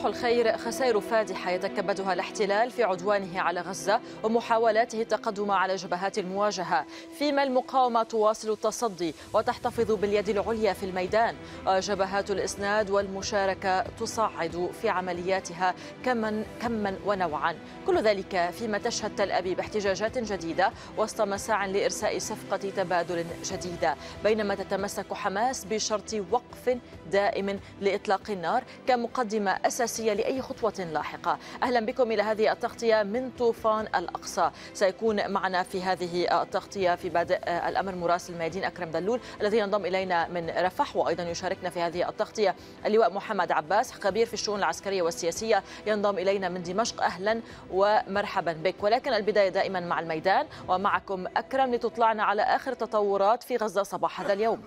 صباح الخير خسائر فادحة يتكبدها الاحتلال في عدوانه على غزة ومحاولاته التقدم على جبهات المواجهة فيما المقاومة تواصل التصدي وتحتفظ باليد العليا في الميدان وجبهات الإسناد والمشاركة تصعد في عملياتها كما كما ونوعا كل ذلك فيما تشهد تل أبيب احتجاجات جديدة وسط مساع لإرساء صفقة تبادل جديدة بينما تتمسك حماس بشرط وقف دائم لإطلاق النار كمقدمة أساسية الأساسية لأي خطوة لاحقة أهلا بكم إلى هذه التغطية من طوفان الأقصى سيكون معنا في هذه التغطية في بادئ الأمر مراسل ميادين أكرم دلول الذي ينضم إلينا من رفح وأيضا يشاركنا في هذه التغطية اللواء محمد عباس خبير في الشؤون العسكرية والسياسية ينضم إلينا من دمشق أهلا ومرحبا بك ولكن البداية دائما مع الميدان ومعكم أكرم لتطلعنا على آخر تطورات في غزة صباح هذا اليوم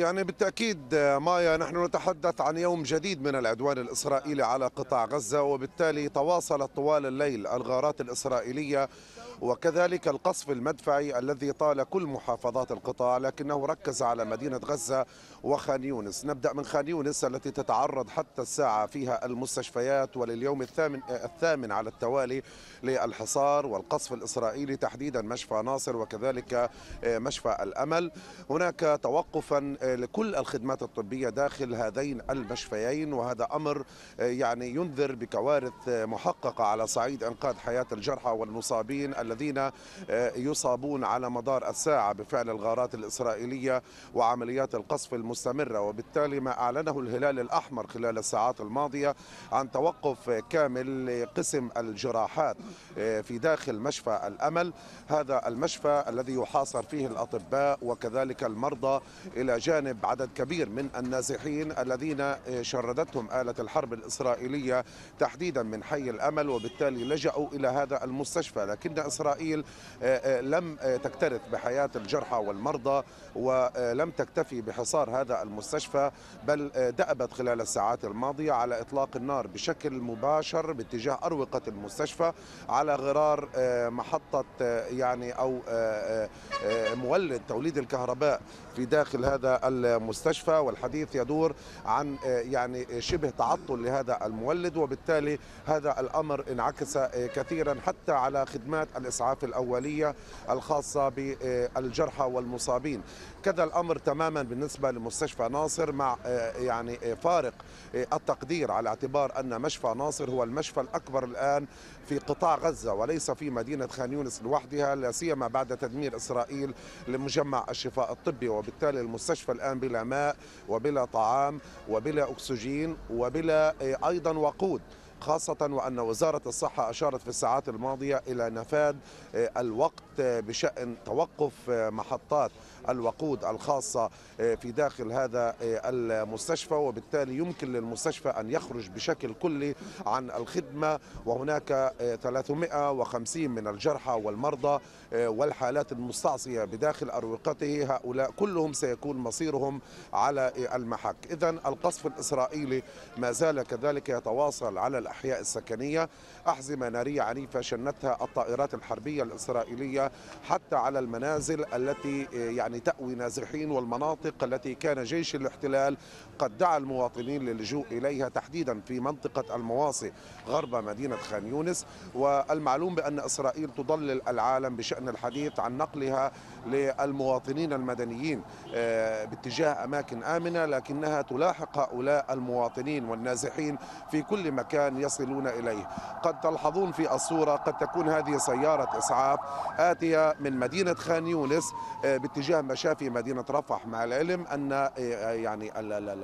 يعني بالتأكيد مايا نحن نتحدث عن يوم جديد من العدوان الإسرائيلي على قطاع غزة وبالتالي تواصلت طوال الليل الغارات الإسرائيلية وكذلك القصف المدفعي الذي طال كل محافظات القطاع لكنه ركز على مدينة غزة وخان يونس نبدأ من خان يونس التي تتعرض حتى الساعة فيها المستشفيات ولليوم الثامن, الثامن على التوالي للحصار والقصف الإسرائيلي تحديدا مشفى ناصر وكذلك آه، مشفى الأمل هناك توقفا آه، لكل الخدمات الطبية داخل هذين المشفيين وهذا أمر آه، يعني ينذر بكوارث محققة على صعيد إنقاذ حياة الجرحى والمصابين الذين آه، يصابون على مدار الساعة بفعل الغارات الإسرائيلية وعمليات القصف المستمرة وبالتالي ما أعلنه الهلال الأحمر خلال الساعات الماضية عن توقف كامل لقسم الجراحات آه، في داخل مشفى الأمل هذا المشفى الذي يحاصر فيه الأطباء وكذلك المرضى إلى جانب عدد كبير من النازحين الذين آه، شردتهم آلة الحرب الإسرائيلية تحديدا من حي الأمل وبالتالي لجأوا إلى هذا المستشفى لكن إسرائيل إسرائيل آه، آه، لم آه، تكترث بحياة الجرحى والمرضى ولم تكتفي بحصار هذا المستشفى بل دأبت خلال الساعات الماضية على إطلاق النار بشكل مباشر باتجاه أروقة المستشفى على غرار محطة يعني أو مولد توليد الكهرباء في داخل هذا المستشفى والحديث يدور عن يعني شبه تعطل لهذا المولد وبالتالي هذا الأمر انعكس كثيرا حتى على خدمات الإسعاف الأولية الخاصة بالجرحى والمصابين كذا الأمر تماما بالنسبة لمستشفى ناصر مع آه، يعني آه، فارق آه، التقدير على اعتبار أن مشفى ناصر هو المشفى الأكبر الآن في قطاع غزة وليس في مدينة خان يونس لوحدها لا سيما بعد تدمير إسرائيل لمجمع الشفاء الطبي وبالتالي المستشفى الآن بلا ماء وبلا طعام وبلا أكسجين وبلا أيضا وقود خاصة وأن وزارة الصحة أشارت في الساعات الماضية إلى نفاذ آه، الوقت آه، بشأن توقف آه، محطات الوقود الخاصة آه، في داخل هذا آه، المستشفى وبالتالي يمكن للمستشفى أن يخرج بشكل كلي عن الخدمة وهناك 350 آه، من الجرحى والمرضى والحالات المستعصية بداخل أروقته هؤلاء كلهم سيكون مصيرهم على المحك إذا القصف الإسرائيلي ما زال كذلك يتواصل على الأحياء السكنية أحزمة نارية عنيفة شنتها الطائرات الحربية الإسرائيلية حتى على المنازل التي يعني تأوي نازحين والمناطق التي كان جيش الاحتلال قد دعا المواطنين للجوء إليها تحديدا في منطقة المواصي غرب مدينة خان يونس والمعلوم بأن إسرائيل تضلل العالم بشأن الحديث عن نقلها للمواطنين المدنيين آه، باتجاه أماكن آمنة لكنها تلاحق هؤلاء المواطنين والنازحين في كل مكان يصلون إليه قد تلحظون في الصورة قد تكون هذه سيارة إسعاف آتية من مدينة خان يونس آه، باتجاه مشافي مدينة رفح مع العلم أن آه، يعني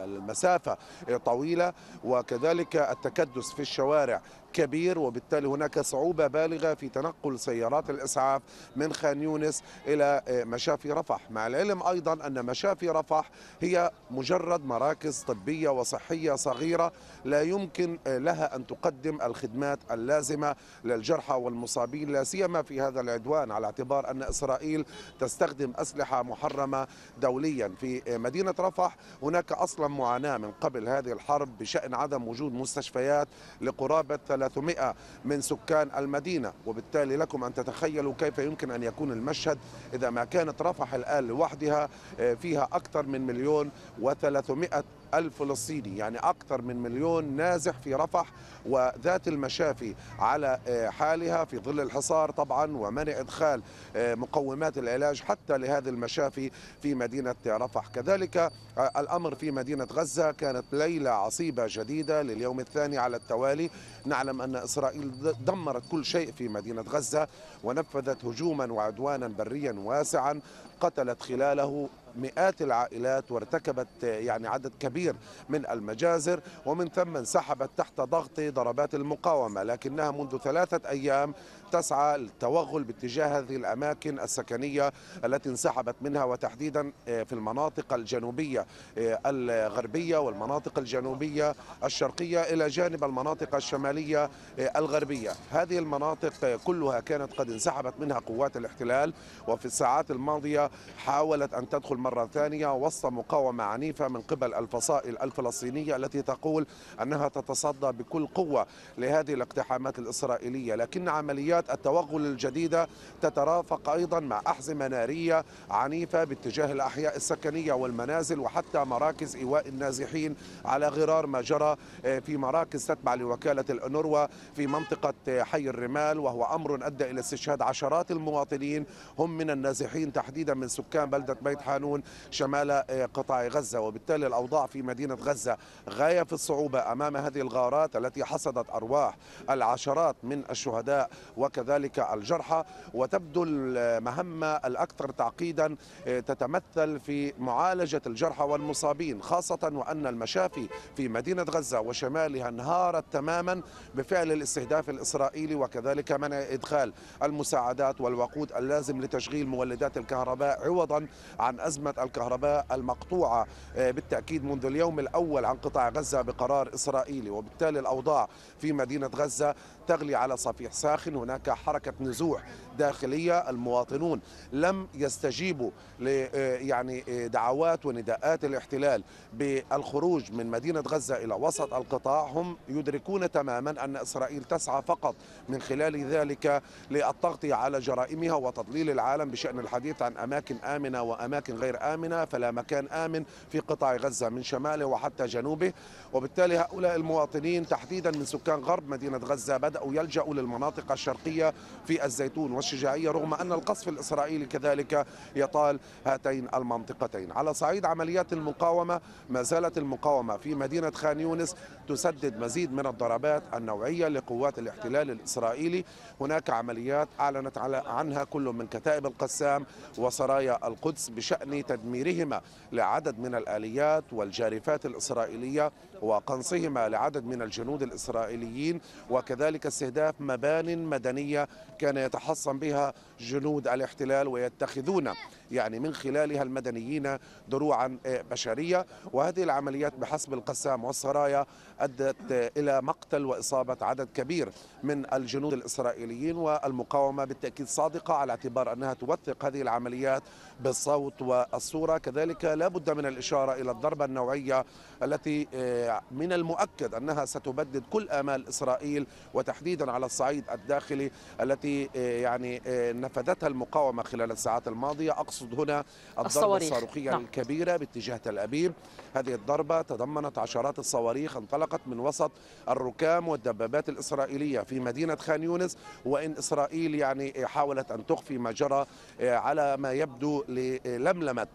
المسافة طويلة وكذلك التكدس في الشوارع كبير وبالتالي هناك صعوبة بالغة في تنقل سيارات الإسعاف من خان يونس إلى آه، مشافي رفح مع العلم أيضا أن مشافي رفح هي مجرد مراكز طبية وصحية صغيرة لا يمكن آه، لها أن تقدم الخدمات اللازمة للجرحى والمصابين لا سيما في هذا العدوان على اعتبار أن إسرائيل تستخدم أسلحة محرمة دوليا في آه، مدينة رفح هناك أصلا معاناة من قبل هذه الحرب بشأن عدم وجود مستشفيات لقرابة 300 من سكان المدينة وبالتالي لكم أن تتخيلوا كيف يمكن أن يكون المشهد إذا ما كانت رفح الآن لوحدها آه، فيها أكثر من مليون وثلاثمائة الفلسطيني يعني أكثر من مليون نازح في رفح وذات المشافي على آه، حالها في ظل الحصار طبعا ومنع إدخال آه، مقومات العلاج حتى لهذه المشافي في مدينة رفح كذلك آه، الأمر في مدينة غزة كانت ليلة عصيبة جديدة لليوم الثاني على التوالي نعلم أن إسرائيل دمرت كل شيء في مدينة غزة ونفذت هجوما وعدوانا بريا واسعا قتلت خلاله مئات العائلات وارتكبت يعني عدد كبير من المجازر ومن ثم انسحبت تحت ضغط ضربات المقاومة لكنها منذ ثلاثة أيام تسعى للتوغل باتجاه هذه الأماكن السكنية التي انسحبت منها وتحديدا آه، في المناطق الجنوبية آه، الغربية والمناطق الجنوبية الشرقية إلى جانب المناطق الشمالية آه، الغربية هذه المناطق كلها كانت قد انسحبت منها قوات الاحتلال وفي الساعات الماضية حاولت أن تدخل مرة ثانية وسط مقاومة عنيفة من قبل الفصائل الفلسطينية التي تقول أنها تتصدى بكل قوة لهذه الاقتحامات الإسرائيلية لكن عمليات عمليات التوغل الجديدة تترافق أيضا مع أحزمة نارية عنيفة باتجاه الأحياء السكنية والمنازل وحتى مراكز إيواء النازحين على غرار ما جرى آه، في مراكز تتبع لوكالة الأنوروا في منطقة حي الرمال وهو أمر أدى إلى استشهاد عشرات المواطنين هم من النازحين تحديدا من سكان بلدة بيت حانون شمال آه، قطاع غزة وبالتالي الأوضاع في مدينة غزة غاية في الصعوبة أمام هذه الغارات التي حصدت أرواح العشرات من الشهداء و وكذلك الجرحى وتبدو المهمة الأكثر تعقيدا آه، تتمثل في معالجة الجرحى والمصابين خاصة وأن المشافي في مدينة غزة وشمالها انهارت تماما بفعل الاستهداف الإسرائيلي وكذلك منع إدخال المساعدات والوقود اللازم لتشغيل مولدات الكهرباء عوضا عن أزمة الكهرباء المقطوعة آه، بالتأكيد منذ اليوم الأول عن قطاع غزة بقرار إسرائيلي وبالتالي الأوضاع في مدينة غزة تغلي على صفيح ساخن هناك حركة نزوح الداخليه المواطنون لم يستجيبوا آه، يعني آه، دعوات ونداءات الاحتلال بالخروج من مدينه غزه الى وسط القطاع هم يدركون تماما ان اسرائيل تسعى فقط من خلال ذلك للتغطيه على جرائمها وتضليل العالم بشان الحديث عن اماكن امنه واماكن غير امنه فلا مكان امن في قطاع غزه من شماله وحتى جنوبه وبالتالي هؤلاء المواطنين تحديدا من سكان غرب مدينه غزه بداوا يلجأوا للمناطق الشرقيه في الزيتون الشجاعية رغم أن القصف الإسرائيلي كذلك يطال هاتين المنطقتين على صعيد عمليات المقاومة ما زالت المقاومة في مدينة خان يونس تسدد مزيد من الضربات النوعية لقوات الاحتلال الإسرائيلي هناك عمليات أعلنت عنها كل من كتائب القسام وسرايا القدس بشأن تدميرهما لعدد من الآليات والجارفات الإسرائيلية وقنصهما لعدد من الجنود الإسرائيليين وكذلك استهداف مبان مدنية كان يتحصن بها جنود الاحتلال ويتخذون يعني من خلالها المدنيين دروعا آه، بشرية وهذه العمليات بحسب القسام والسرايا أدت إلى مقتل وإصابة عدد كبير من الجنود الإسرائيليين والمقاومة بالتأكيد صادقة على اعتبار أنها توثق هذه العمليات بالصوت والصورة كذلك لا بد من الإشارة إلى الضربة النوعية التي آه، من المؤكد أنها ستبدد كل آمال إسرائيل وتحديدا على الصعيد الداخلي التي آه، يعني آه، نفذتها المقاومة خلال الساعات الماضية أقصد هنا الضربة الصواريخ. الصاروخية نعم. الكبيرة باتجاه تل أبيب هذه الضربة تضمنت عشرات الصواريخ انطلقت من وسط الركام والدبابات الإسرائيلية في مدينة خان يونس وإن إسرائيل يعني حاولت أن تخفي ما جرى على ما يبدو للملمه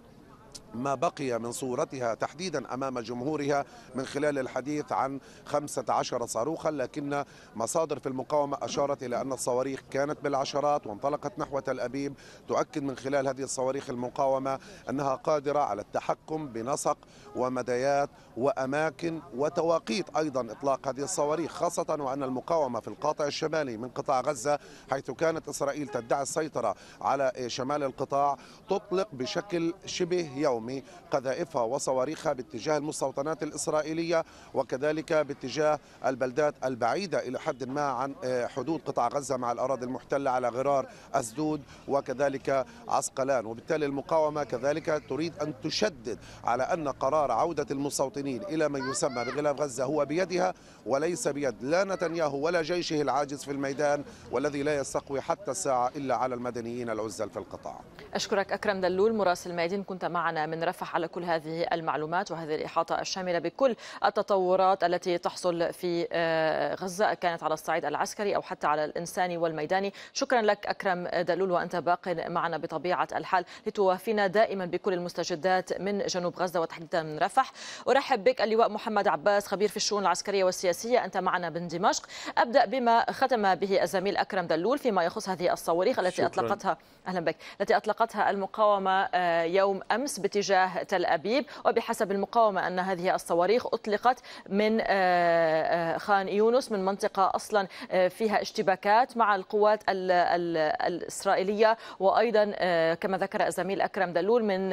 ما بقي من صورتها تحديدا أمام جمهورها من خلال الحديث عن 15 صاروخا لكن مصادر في المقاومة أشارت إلى أن الصواريخ كانت بالعشرات وانطلقت نحو تل أبيب تؤكد من خلال هذه الصواريخ المقاومة أنها قادرة على التحكم بنسق ومديات وأماكن وتواقيت أيضا إطلاق هذه الصواريخ خاصة وأن المقاومة في القاطع الشمالي من قطاع غزة حيث كانت إسرائيل تدعي السيطرة على شمال القطاع تطلق بشكل شبه يومي قذائفها وصواريخها باتجاه المستوطنات الإسرائيلية وكذلك باتجاه البلدات البعيدة إلى حد ما عن آه، حدود قطاع غزة مع الأراضي المحتلة على غرار أسدود وكذلك عسقلان وبالتالي المقاومة كذلك تريد أن تشدد على أن قرار عودة المستوطنين إلى ما يسمى بغلاف غزة هو بيدها وليس بيد لا نتنياهو ولا جيشه العاجز في الميدان والذي لا يستقوي حتى الساعة إلا على المدنيين العزل في القطاع أشكرك أكرم دلول مراسل ميدان كنت معنا معنا من رفح على كل هذه المعلومات وهذه الإحاطة الشاملة بكل التطورات التي تحصل في آه، غزة كانت على الصعيد العسكري أو حتى على الإنساني والميداني شكرا لك أكرم دلول وأنت باق معنا بطبيعة الحال لتوافينا دائما بكل المستجدات من جنوب غزة وتحديدا من رفح أرحب بك اللواء محمد عباس خبير في الشؤون العسكرية والسياسية أنت معنا من دمشق أبدأ بما ختم به الزميل أكرم دلول فيما يخص هذه الصواريخ التي أطلقتها أهلا بك التي أطلقتها المقاومة آه، يوم أمس باتجاه تل أبيب وبحسب المقاومة أن هذه الصواريخ أطلقت من آه، آه، خان يونس من منطقة أصلا آه، فيها اشتباكات مع القوات الإسرائيلية وأيضا كما ذكر الزميل أكرم دلول من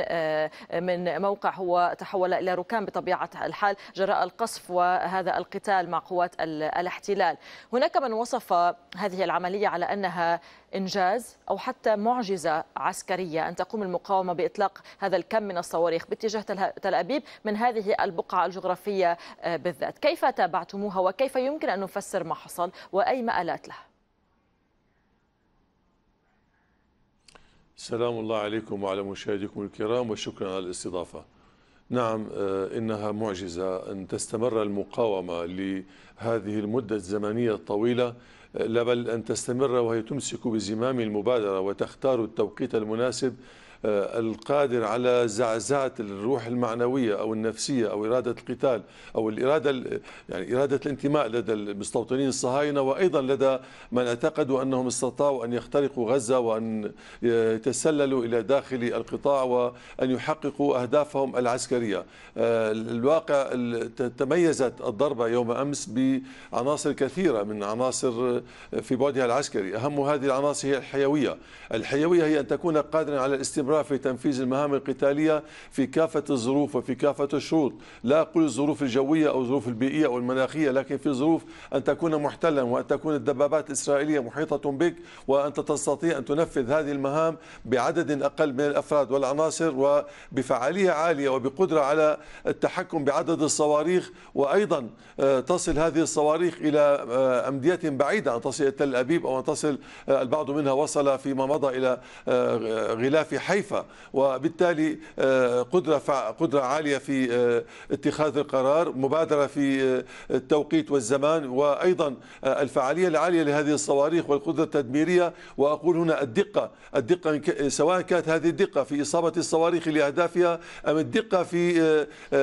من موقع هو تحول إلى ركام بطبيعة الحال جراء القصف وهذا القتال مع قوات الاحتلال هناك من وصف هذه العملية على أنها إنجاز أو حتى معجزة عسكرية أن تقوم المقاومة بإطلاق هذا الكم من الصواريخ باتجاه تل أبيب من هذه البقعة الجغرافية آه، بالذات كيف تابعتموها وكيف يمكن أن نفسر ما حصل وأي مآلات له سلام الله عليكم وعلى مشاهديكم الكرام وشكرا على الاستضافة نعم آه، إنها معجزة أن تستمر المقاومة لهذه المدة الزمنية الطويلة لا بل أن تستمر وهي تمسك بزمام المبادرة وتختار التوقيت المناسب آه، القادر على زعزعة الروح المعنوية أو النفسية أو إرادة القتال أو الإرادة يعني إرادة الانتماء لدى المستوطنين الصهاينة وأيضا لدى من اعتقدوا أنهم استطاعوا أن يخترقوا غزة وأن يتسللوا إلى داخل القطاع وأن يحققوا أهدافهم العسكرية آه، الواقع تميزت الضربة يوم أمس بعناصر كثيرة من عناصر آه، في بعدها العسكري أهم هذه العناصر هي الحيوية الحيوية هي أن تكون قادرا على الاستمرار الاستمرار في تنفيذ المهام القتالية في كافة الظروف وفي كافة الشروط لا أقول الظروف الجوية أو الظروف البيئية أو المناخية لكن في ظروف أن تكون محتلا وأن تكون الدبابات الإسرائيلية محيطة بك وأنت تستطيع أن تنفذ هذه المهام بعدد أقل من الأفراد والعناصر وبفعالية عالية وبقدرة على التحكم بعدد الصواريخ وأيضا آه، تصل هذه الصواريخ إلى آه، أمدية بعيدة أن تصل إلى تل أبيب أو أن تصل آه، البعض منها وصل فيما مضى إلى غلاف حي ضعيفة وبالتالي آه، قدرة قدرة عالية في آه، اتخاذ القرار مبادرة في آه، التوقيت والزمان وأيضا الفعالية العالية لهذه الصواريخ والقدرة التدميرية وأقول هنا الدقة الدقة سواء كانت هذه الدقة في إصابة الصواريخ لأهدافها أم الدقة في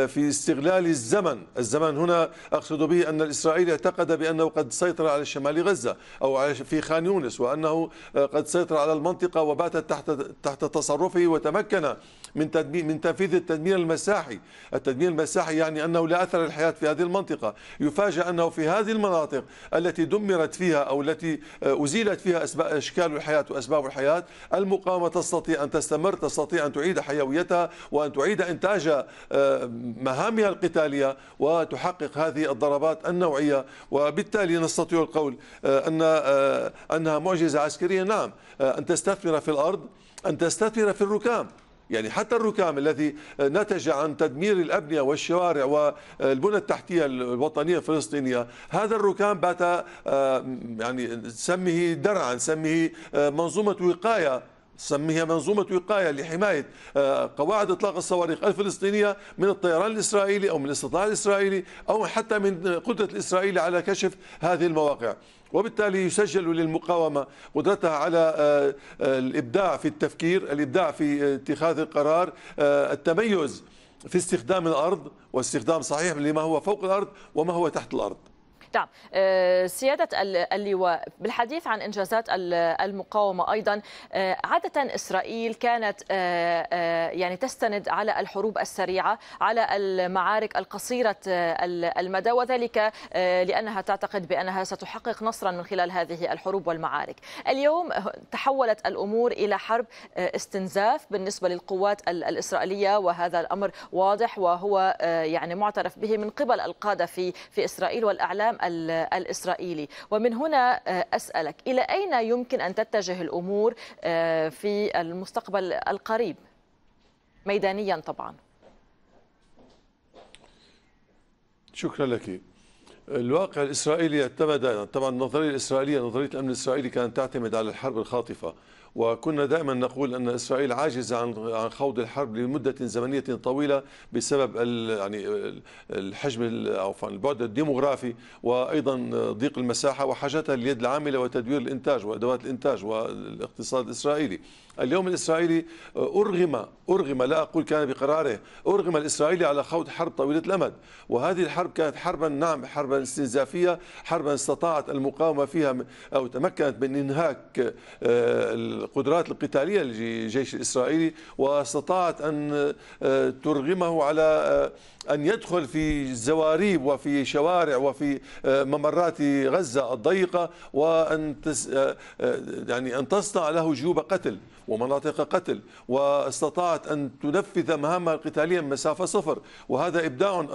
في استغلال الزمن الزمن هنا أقصد به أن الإسرائيلي اعتقد بأنه قد سيطر على شمال غزة أو في خان يونس وأنه قد سيطر على المنطقة وباتت تحت تحت تصرف تصرفه وتمكن من من تنفيذ التدمير المساحي، التدمير المساحي يعني انه لا اثر للحياه في هذه المنطقه، يفاجأ انه في هذه المناطق التي دمرت فيها او التي آه، ازيلت فيها اشكال الحياه واسباب الحياه، المقاومه تستطيع ان تستمر، تستطيع ان تعيد حيويتها وان تعيد انتاج آه، مهامها القتاليه وتحقق هذه الضربات النوعيه، وبالتالي نستطيع القول آه، ان انها معجزه عسكريه، نعم، ان تستثمر في الارض أن تستثمر في الركام يعني حتى الركام الذي نتج عن تدمير الأبنية والشوارع والبنى التحتية الوطنية الفلسطينية هذا الركام بات آه، يعني نسميه درعا نسميه آه، منظومة وقاية سميها منظومة وقاية لحماية آه، قواعد إطلاق الصواريخ الفلسطينية من الطيران الإسرائيلي أو من الاستطلاع الإسرائيلي أو حتى من قدرة الإسرائيلي على كشف هذه المواقع وبالتالي يسجل للمقاومة قدرتها على آه، آه، الإبداع في التفكير الإبداع في اتخاذ القرار آه، التميز في استخدام الأرض واستخدام صحيح لما هو فوق الأرض وما هو تحت الأرض نعم آه، سيادة اللواء بالحديث عن إنجازات المقاومة أيضا آه، عادة إسرائيل كانت آه، يعني تستند على الحروب السريعة على المعارك القصيرة المدى وذلك لأنها تعتقد بأنها ستحقق نصرا من خلال هذه الحروب والمعارك اليوم تحولت الأمور إلى حرب استنزاف بالنسبة للقوات الإسرائيلية وهذا الأمر واضح وهو يعني معترف به من قبل القادة في في إسرائيل والأعلام الإسرائيلي ومن هنا آه، أسألك إلى أين يمكن أن تتجه الأمور آه، في المستقبل القريب ميدانيا طبعا شكرا لك الواقع الإسرائيلي اعتمد طبعا النظرية الإسرائيلية نظرية الأمن الإسرائيلي كانت تعتمد على الحرب الخاطفة وكنا دائما نقول ان اسرائيل عاجزه عن عن خوض الحرب لمده زمنيه طويله بسبب يعني الحجم او البعد الديموغرافي وايضا ضيق المساحه وحاجتها لليد العامله وتدوير الانتاج وادوات الانتاج والاقتصاد الاسرائيلي. اليوم الإسرائيلي آه، أرغم أرغم لا أقول كان بقراره أرغم الإسرائيلي على خوض حرب طويلة الأمد وهذه الحرب كانت حربا نعم حربا استنزافية حربا استطاعت المقاومة فيها أو تمكنت من إنهاك آه، القدرات القتالية للجيش الإسرائيلي واستطاعت أن آه، ترغمه على أن يدخل في زواريب وفي شوارع وفي آه، ممرات غزة الضيقة وأن تس آه، آه، يعني أن تصنع له جيوب قتل ومناطق قتل واستطاعت أن تنفذ مهامها القتالية من مسافة صفر وهذا إبداع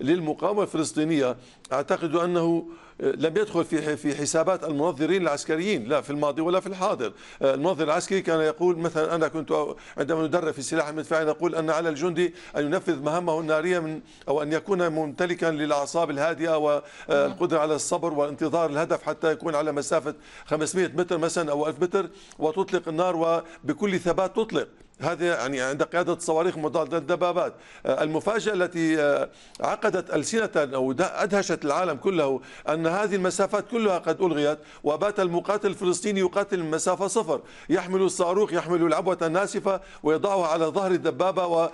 للمقاومة الفلسطينية اعتقد انه آه، لم يدخل في في حسابات المنظرين العسكريين لا في الماضي ولا في الحاضر آه، المنظر العسكري كان يقول مثلا انا كنت عندما ندرب في السلاح المدفعي نقول ان على الجندي ان ينفذ مهامه الناريه من او ان يكون ممتلكا للاعصاب الهادئه والقدره آه، نعم. على الصبر وانتظار الهدف حتى يكون على مسافه 500 متر مثلا او 1000 متر وتطلق النار وبكل ثبات تطلق هذا يعني عند قيادة الصواريخ مضادة الدبابات آه، المفاجأة التي آه، عقدت ألسنة أو أدهشت العالم كله أن هذه المسافات كلها قد ألغيت وبات المقاتل الفلسطيني يقاتل من مسافة صفر يحمل الصاروخ يحمل العبوة الناسفة ويضعها على ظهر الدبابة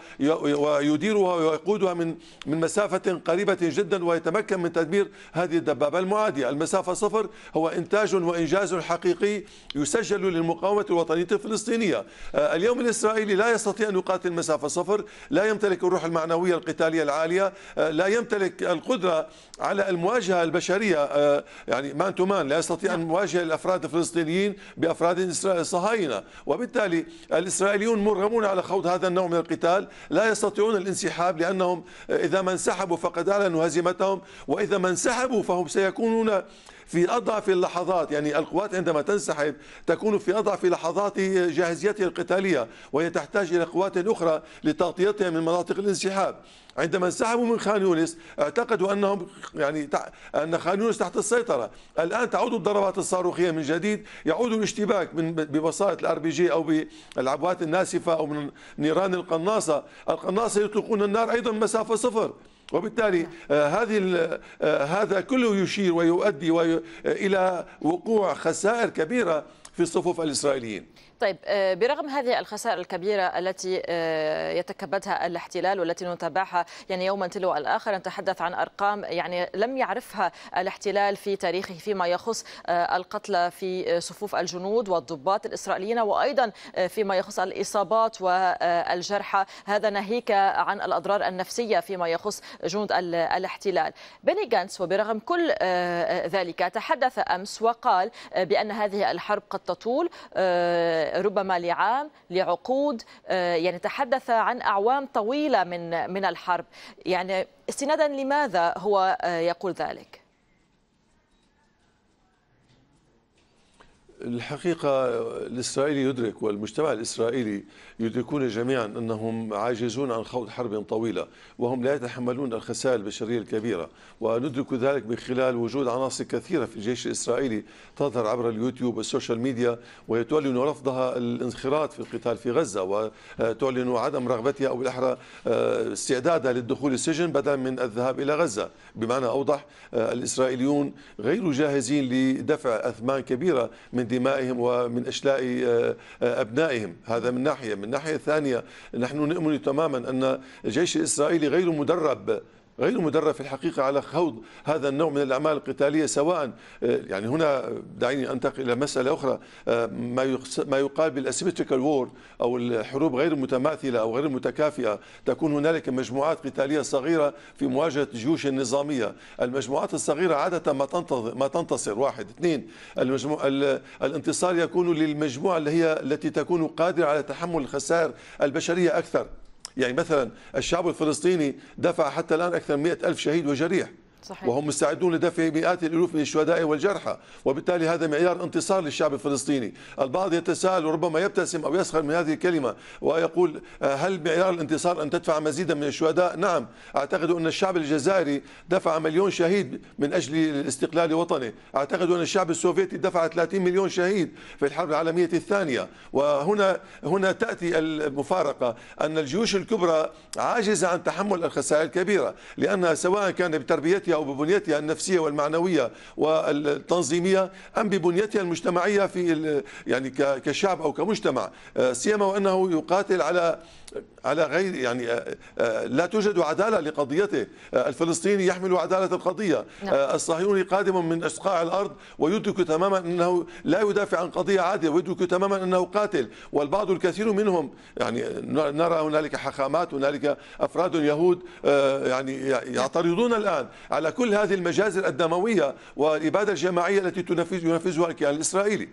ويديرها ويقودها من من مسافة قريبة جدا ويتمكن من تدمير هذه الدبابة المعادية المسافة صفر هو إنتاج وإنجاز حقيقي يسجل للمقاومة الوطنية الفلسطينية آه، اليوم الإسرائيلي الإسرائيلي لا يستطيع أن يقاتل مسافة صفر لا يمتلك الروح المعنوية القتالية العالية آه، لا يمتلك القدرة على المواجهة البشرية آه، يعني مان تو مان لا يستطيع أن يواجه الأفراد الفلسطينيين بأفراد صهاينة وبالتالي الإسرائيليون مرغمون على خوض هذا النوع من القتال لا يستطيعون الانسحاب لأنهم آه، إذا ما انسحبوا فقد أعلنوا هزيمتهم وإذا ما انسحبوا فهم سيكونون في أضعف اللحظات يعني القوات عندما تنسحب تكون في أضعف لحظات جاهزيتها القتالية وهي تحتاج إلى قوات أخرى لتغطيتها من مناطق الانسحاب عندما انسحبوا من خان يونس اعتقدوا انهم يعني ان خان يونس تحت السيطره، الان تعود الضربات الصاروخيه من جديد، يعود الاشتباك من بوسائط الار بي جي او بالعبوات الناسفه او من نيران القناصه، القناصه يطلقون النار ايضا مسافه صفر، وبالتالي آه، هذه آه، هذا كله يشير ويؤدي آه، الى وقوع خسائر كبيره في صفوف الاسرائيليين طيب آه، برغم هذه الخسائر الكبيرة التي آه، يتكبدها الاحتلال والتي نتابعها يعني يوما تلو الآخر نتحدث عن أرقام يعني لم يعرفها الاحتلال في تاريخه فيما يخص آه، القتلى في صفوف الجنود والضباط الإسرائيليين وأيضا فيما يخص الإصابات والجرحى هذا ناهيك عن الأضرار النفسية فيما يخص جنود الاحتلال بني جانس وبرغم كل ذلك تحدث أمس وقال بأن هذه الحرب قد تطول ربما لعام لعقود آه، يعني تحدث عن أعوام طويلة من من الحرب يعني استنادا لماذا هو آه، يقول ذلك؟ الحقيقة الإسرائيلي يدرك والمجتمع الإسرائيلي يدركون جميعا أنهم عاجزون عن خوض حرب طويلة وهم لا يتحملون الخسائر البشرية الكبيرة وندرك ذلك من خلال وجود عناصر كثيرة في الجيش الإسرائيلي تظهر عبر اليوتيوب والسوشيال ميديا وتعلن رفضها الانخراط في القتال في غزة وتعلن عدم رغبتها أو بالأحرى آه، استعدادها للدخول السجن بدلا من الذهاب إلى غزة بمعنى أوضح آه، الإسرائيليون غير جاهزين لدفع أثمان كبيرة من دمائهم ومن إشلاء آه، آه، أبنائهم هذا من ناحية من ناحية ثانية نحن نؤمن تماما أن الجيش الإسرائيلي غير مدرب غير مدرب في الحقيقة على خوض هذا النوع من الأعمال القتالية سواء آه، يعني هنا دعيني أنتقل إلى مسألة أخرى آه، ما ما يقال بالأسيمتريكال وور أو الحروب غير المتماثلة أو غير المتكافئة تكون هنالك مجموعات قتالية صغيرة في مواجهة الجيوش النظامية المجموعات الصغيرة عادة ما تنتصر, ما تنتصر واحد اثنين المجموع الانتصار يكون للمجموعة اللي هي التي تكون قادرة على تحمل الخسائر البشرية أكثر يعني مثلا الشعب الفلسطيني دفع حتى الآن أكثر من 100 ألف شهيد وجريح صحيح. وهم مستعدون لدفع مئات الالوف من الشهداء والجرحى وبالتالي هذا معيار انتصار للشعب الفلسطيني البعض يتساءل وربما يبتسم او يسخر من هذه الكلمه ويقول آه، هل معيار الانتصار ان تدفع مزيدا من الشهداء نعم اعتقد ان الشعب الجزائري دفع مليون شهيد من اجل استقلال وطنه اعتقد ان الشعب السوفيتي دفع 30 مليون شهيد في الحرب العالميه الثانيه وهنا هنا تاتي المفارقه ان الجيوش الكبرى عاجزه عن تحمل الخسائر الكبيره لانها سواء كان بتربيتها أو ببنيتها النفسية والمعنوية والتنظيمية أم ببنيتها المجتمعية في يعني كشعب أو كمجتمع آه، سيما وأنه يقاتل على على غير يعني آه، آه، لا توجد عداله لقضيته، آه، الفلسطيني يحمل عداله القضيه، نعم. الصهيوني قادم من اشقاع الارض ويدرك تماما انه لا يدافع عن قضيه عادله ويدرك تماما انه قاتل، والبعض الكثير منهم يعني نرى هنالك حاخامات، هنالك افراد يهود يعني يعترضون الان على كل هذه المجازر الدمويه والاباده الجماعيه التي تنفذ ينفذها الكيان الاسرائيلي.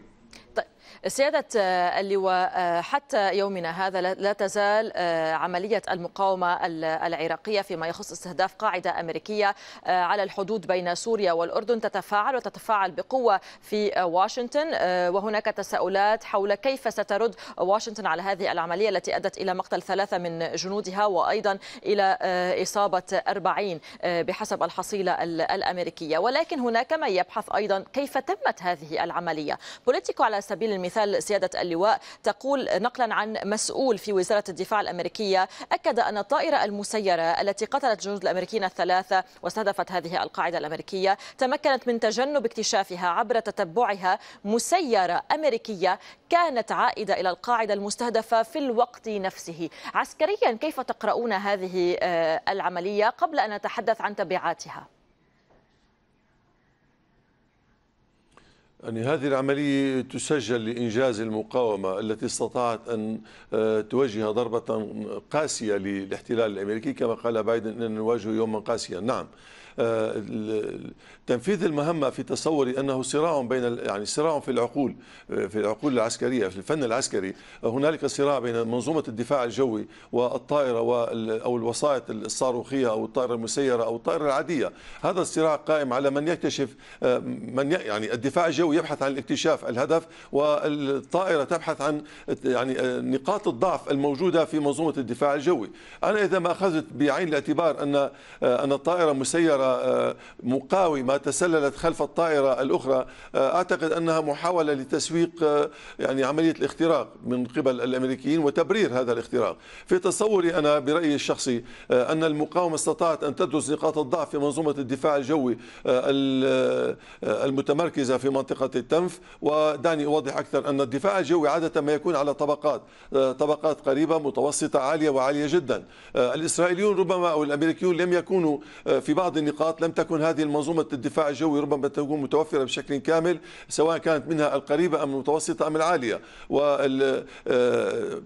سيادة آه، اللواء آه، حتى يومنا هذا لا تزال آه، عملية المقاومة العراقية فيما يخص استهداف قاعدة أمريكية على الحدود بين سوريا والأردن تتفاعل وتتفاعل بقوة في واشنطن وهناك تساؤلات حول كيف سترد واشنطن على هذه العملية التي أدت إلى مقتل ثلاثة من جنودها وأيضا إلى إصابة أربعين بحسب الحصيلة الأمريكية ولكن هناك من يبحث أيضا كيف تمت هذه العملية بوليتيكو على سبيل المثال بمثال سيادة اللواء تقول نقلا عن مسؤول في وزارة الدفاع الأمريكية أكد أن الطائرة المسيرة التي قتلت جنود الأمريكيين الثلاثة واستهدفت هذه القاعدة الأمريكية تمكنت من تجنب اكتشافها عبر تتبعها مسيرة أمريكية كانت عائدة إلى القاعدة المستهدفة في الوقت نفسه عسكريا كيف تقرؤون هذه آه، العملية قبل أن نتحدث عن تبعاتها؟ يعني هذه العملية تسجل لإنجاز المقاومة التي استطاعت أن آه، توجه ضربة قاسية للاحتلال الأمريكي كما قال بايدن أن نواجه يوما قاسيا نعم آه، تنفيذ المهمة في تصوري أنه صراع بين يعني صراع في العقول آه، في العقول العسكرية في الفن العسكري هنالك صراع بين منظومة الدفاع الجوي والطائرة أو الوسائط الصاروخية أو الطائرة المسيرة أو الطائرة العادية هذا الصراع قائم على من يكتشف آه، من يعني الدفاع الجوي يبحث عن الاكتشاف الهدف والطائرة تبحث عن يعني آه، نقاط الضعف الموجودة في منظومة الدفاع الجوي أنا إذا ما أخذت بعين الاعتبار أن أن الطائرة مسيرة مقاومة وتسللت خلف الطائرة الأخرى آه، أعتقد أنها محاولة لتسويق آه، يعني عملية الاختراق من قبل الأمريكيين وتبرير هذا الاختراق في تصوري أنا برأيي الشخصي آه، أن المقاومة استطاعت أن تدرس نقاط الضعف في منظومة الدفاع الجوي المتمركزة في منطقة التنف ودعني أوضح أكثر أن الدفاع الجوي عادة ما يكون على طبقات طبقات قريبة متوسطة عالية وعالية جدا الإسرائيليون ربما أو الأمريكيون لم يكونوا في بعض النقاط لم تكن هذه المنظومة الدفاع الدفاع الجوي ربما تكون متوفرة بشكل كامل سواء كانت منها القريبة أم المتوسطة أم العالية وال آه،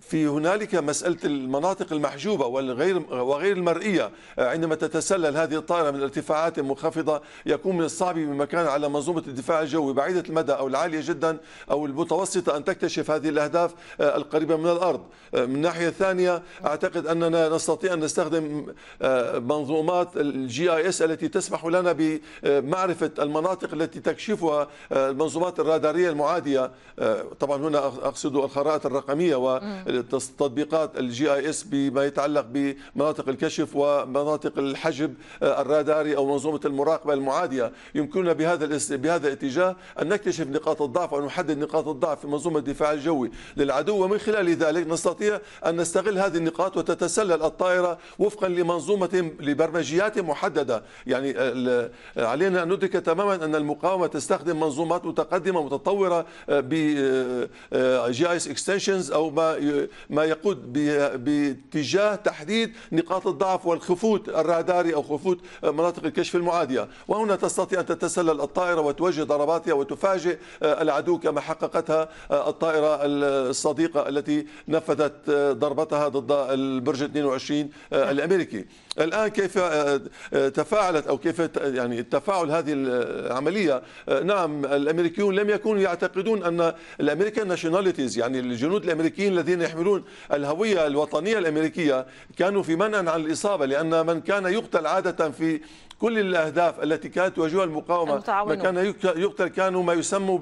في هنالك مسألة المناطق المحجوبة والغير وغير المرئية عندما تتسلل هذه الطائرة من ارتفاعات منخفضة يكون من الصعب بمكان على منظومة الدفاع الجوي بعيدة المدى أو العالية جدا أو المتوسطة أن تكتشف هذه الأهداف القريبة من الأرض من ناحية ثانية أعتقد أننا نستطيع أن نستخدم آه، منظومات الجي آي اس التي تسمح لنا بمعرفة المناطق التي تكشفها آه، المنظومات الرادارية المعادية آه، طبعا هنا أقصد الخرائط الرقمية و تطبيقات الجي اي اس بما يتعلق بمناطق الكشف ومناطق الحجب آه، الراداري او منظومه المراقبه المعاديه يمكننا بهذا بهذا الاتجاه ان نكتشف نقاط الضعف ونحدد نقاط الضعف في منظومه الدفاع الجوي للعدو ومن خلال ذلك نستطيع ان نستغل هذه النقاط وتتسلل الطائره وفقا لمنظومه لبرمجيات محدده يعني آه، آه، علينا ان ندرك تماما ان المقاومه تستخدم منظومات متقدمه متطوره ب جي اي اس اكستنشنز او ما ما يقود باتجاه تحديد نقاط الضعف والخفوت الراداري او خفوت مناطق الكشف المعاديه، وهنا تستطيع ان تتسلل الطائره وتوجه ضرباتها وتفاجئ آه، العدو كما حققتها آه، الطائره الصديقه التي نفذت آه، ضربتها ضد البرج 22 الامريكي. الآن كيف آه، آه، تفاعلت أو كيف يعني تفاعل هذه العملية آه، نعم الأمريكيون لم يكونوا يعتقدون أن الأمريكان ناشوناليتيز يعني الجنود الأمريكيين الذين يحملون الهوية الوطنية الأمريكية كانوا في منع عن الإصابة لأن من كان يقتل عادة في كل الاهداف التي كانت تواجهها المقاومه ما كان يقتل كانوا ما يسموا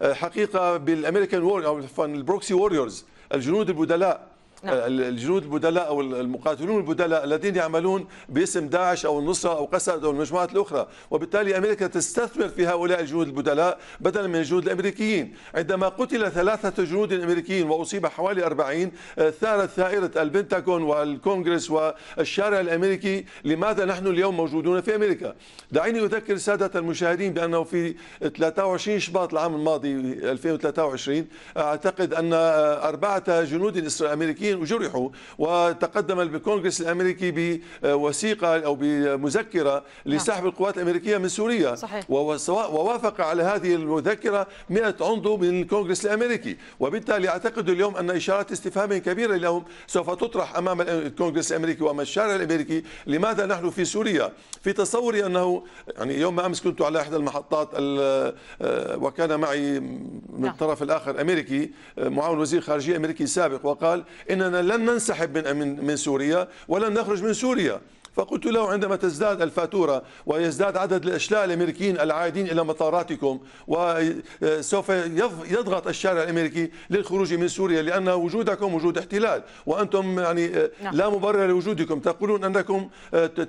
بالحقيقه بالامريكان وور او البروكسي ووريرز الجنود البدلاء نعم. الجنود البدلاء او المقاتلون البدلاء الذين يعملون باسم داعش او النصره او قسد او المجموعات الاخرى وبالتالي امريكا تستثمر في هؤلاء الجنود البدلاء بدلا من الجنود الامريكيين عندما قتل ثلاثه جنود امريكيين واصيب حوالي 40 آه، ثارت ثائره البنتاغون والكونغرس والشارع الامريكي لماذا نحن اليوم موجودون في امريكا دعيني اذكر ساده المشاهدين بانه في 23 شباط العام الماضي 2023 اعتقد ان آه، اربعه جنود امريكيين المسلمين وجرحوا وتقدم الكونغرس الامريكي بوثيقه او بمذكره نعم. لسحب القوات الامريكيه من سوريا صحيح. ووافق على هذه المذكره 100 عضو من الكونغرس الامريكي وبالتالي اعتقد اليوم ان اشارات استفهام كبيره لهم سوف تطرح امام الكونغرس الامريكي وامام الشارع الامريكي لماذا نحن في سوريا في تصوري انه يعني يوم امس كنت على احدى المحطات آه، وكان معي من نعم. الطرف الاخر امريكي آه، معاون وزير خارجيه امريكي سابق وقال ان أننا لن ننسحب من, من سوريا ولن نخرج من سوريا فقلت له عندما تزداد الفاتورة ويزداد عدد الأشلاء الأمريكيين العائدين إلى مطاراتكم وسوف يضغط الشارع الأمريكي للخروج من سوريا لأن وجودكم وجود احتلال وأنتم يعني نعم. لا مبرر لوجودكم تقولون أنكم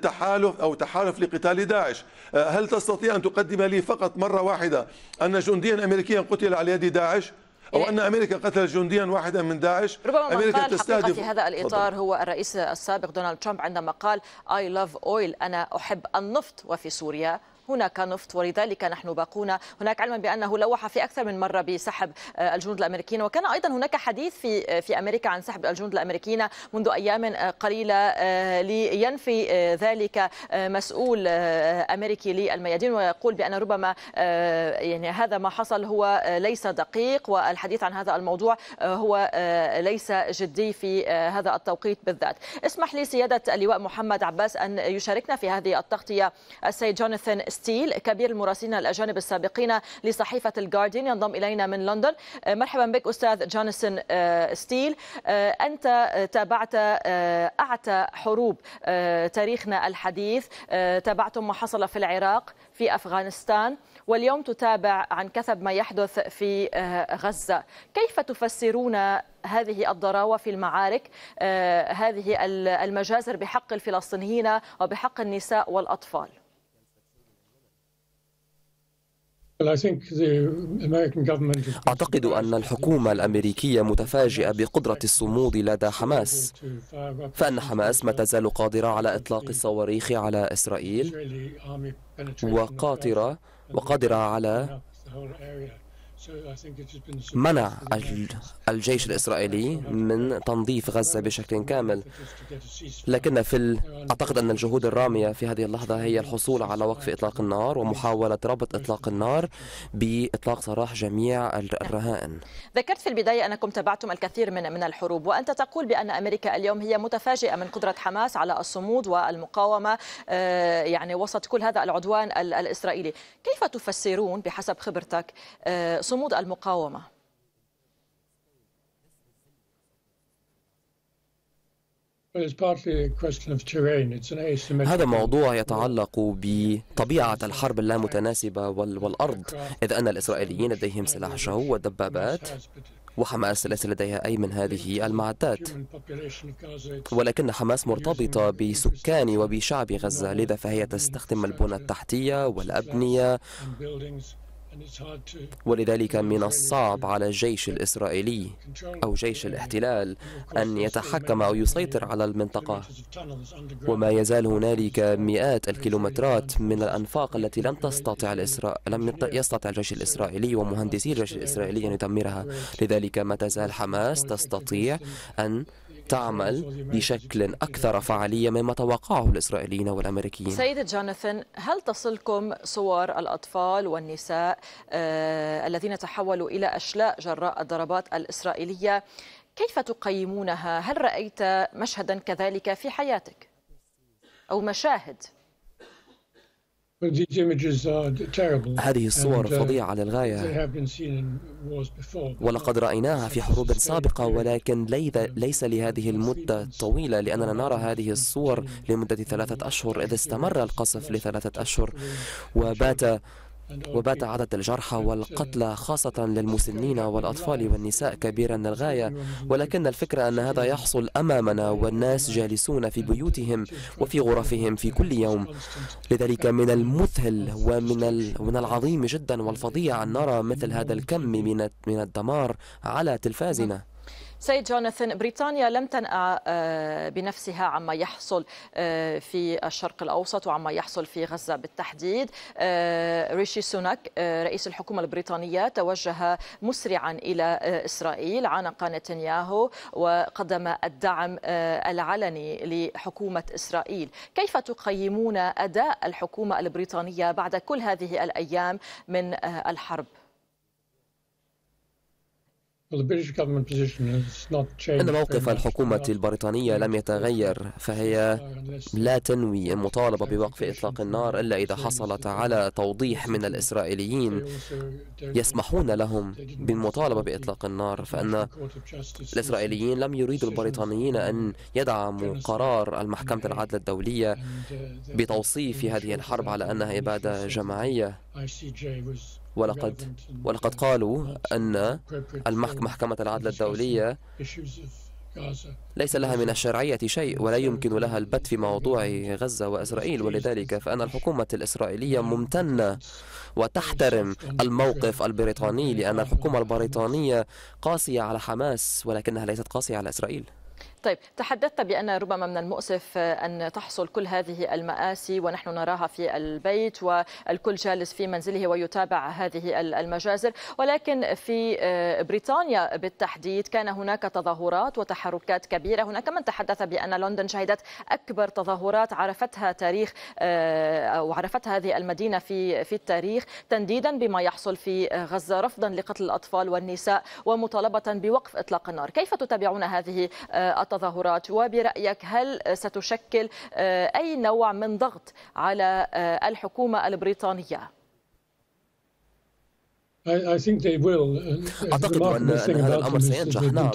تحالف أو تحالف لقتال داعش هل تستطيع أن تقدم لي فقط مرة واحدة أن جنديا أمريكيا قتل على يد داعش؟ أو إيه. أن أمريكا قتلت جنديا واحدا من داعش ربما أمريكا قال تستهدف في هذا الإطار هو الرئيس السابق دونالد ترامب عندما قال اي لاف اويل أنا أحب النفط وفي سوريا هناك نفط ولذلك نحن باقون هناك علما بانه لوح في اكثر من مره بسحب الجنود الامريكيين وكان ايضا هناك حديث في في امريكا عن سحب الجنود الامريكيين منذ ايام قليله آه، لينفي آه، ذلك آه، مسؤول امريكي للميادين ويقول بان ربما يعني هذا ما حصل هو ليس دقيق والحديث عن هذا الموضوع هو ليس جدي في هذا التوقيت بالذات اسمح لي سياده اللواء محمد عباس ان يشاركنا في هذه التغطيه السيد جوناثان ستيل كبير المراسلين الأجانب السابقين لصحيفة الجارديان ينضم إلينا من لندن آه، مرحبا بك أستاذ جونسون آه، ستيل آه، أنت تابعت أعتى حروب تاريخنا الحديث تابعتم ما حصل في العراق في أفغانستان واليوم تتابع عن كثب ما يحدث في غزة كيف تفسرون هذه الضراوة في المعارك هذه المجازر بحق الفلسطينيين وبحق النساء والأطفال أعتقد أن الحكومة الأمريكية متفاجئة بقدرة الصمود لدى حماس فأن حماس ما تزال قادرة على إطلاق الصواريخ على إسرائيل وقاطرة وقادرة على منع الجيش الإسرائيلي من تنظيف غزة بشكل كامل لكن في ال... أعتقد أن الجهود الرامية في هذه اللحظة هي الحصول على وقف إطلاق النار ومحاولة ربط إطلاق النار بإطلاق سراح جميع الرهائن ذكرت في البداية أنكم تابعتم الكثير من من الحروب وأنت تقول بأن أمريكا اليوم هي متفاجئة من قدرة حماس على الصمود والمقاومة آه، يعني وسط كل هذا العدوان الإسرائيلي كيف تفسرون بحسب خبرتك آه، صمود صمود المقاومة هذا موضوع يتعلق بطبيعة الحرب اللامتناسبة والأرض إذ أن الإسرائيليين لديهم سلاح شهو ودبابات وحماس ليس لديها أي من هذه المعدات ولكن حماس مرتبطة بسكان وبشعب غزة لذا فهي تستخدم البنى التحتية والأبنية ولذلك من الصعب على الجيش الإسرائيلي أو جيش الاحتلال أن يتحكم أو يسيطر على المنطقة وما يزال هنالك مئات الكيلومترات من الأنفاق التي لم تستطع الإسرا... لم يستطع الجيش الإسرائيلي ومهندسي الجيش الإسرائيلي أن يدمرها لذلك ما تزال حماس تستطيع أن تعمل بشكل أكثر فعالية مما توقعه الإسرائيليين والأمريكيين سيدة جوناثان هل تصلكم صور الأطفال والنساء آه، الذين تحولوا إلى أشلاء جراء الضربات الإسرائيلية كيف تقيمونها؟ هل رأيت مشهدا كذلك في حياتك؟ أو مشاهد؟ هذه الصور uh, فظيعة للغاية ولقد رأيناها في حروب سابقة ولكن ليس لهذه المدة الطويلة لأننا نرى هذه الصور لمدة ثلاثة أشهر إذا استمر القصف لثلاثة أشهر وبات وبات عدد الجرحى والقتلى uh, خاصة للمسنين والأطفال والنساء كبيرا للغاية ولكن الفكرة أن هذا يحصل أمامنا والناس جالسون في بيوتهم وفي غرفهم في كل يوم لذلك من المذهل ومن من العظيم جدا والفظيع أن نرى مثل هذا الكم من الدمار على تلفازنا سيد جوناثان بريطانيا لم تنأى آه، بنفسها عما يحصل آه، في الشرق الأوسط وعما يحصل في غزة بالتحديد آه، ريشي سوناك رئيس الحكومة البريطانية توجه مسرعا إلى إسرائيل عانق نتنياهو وقدم الدعم العلني لحكومة إسرائيل كيف تقيمون أداء الحكومة البريطانية بعد كل هذه الأيام من الحرب؟ أن موقف الحكومة البريطانية لم يتغير فهي لا تنوي المطالبة بوقف إطلاق النار إلا إذا حصلت على توضيح من الإسرائيليين يسمحون لهم بالمطالبة بإطلاق النار فأن الإسرائيليين لم يريدوا البريطانيين أن يدعموا قرار المحكمة العدل الدولية بتوصيف هذه الحرب على أنها إبادة جماعية ولقد ولقد قالوا أن محكمة العدل الدولية ليس لها من الشرعية شيء ولا يمكن لها البت في موضوع غزة وإسرائيل ولذلك فأن الحكومة الإسرائيلية ممتنة وتحترم الموقف البريطاني لأن الحكومة البريطانية قاسية على حماس ولكنها ليست قاسية على إسرائيل طيب تحدثت بأن ربما من المؤسف أن تحصل كل هذه المآسي ونحن نراها في البيت والكل جالس في منزله ويتابع هذه المجازر ولكن في آه، بريطانيا بالتحديد كان هناك تظاهرات وتحركات كبيرة هناك من تحدث بأن لندن شهدت أكبر تظاهرات عرفتها تاريخ آه، أو عرفتها هذه المدينة في في التاريخ تنديدا بما يحصل في غزة رفضا لقتل الأطفال والنساء ومطالبة بوقف إطلاق النار كيف تتابعون هذه التظاهرات التظاهرات وبرأيك هل ستشكل آه، أي نوع من ضغط على آه، الحكومة البريطانية؟ أعتقد أن, هذا الأمر سينجح نعم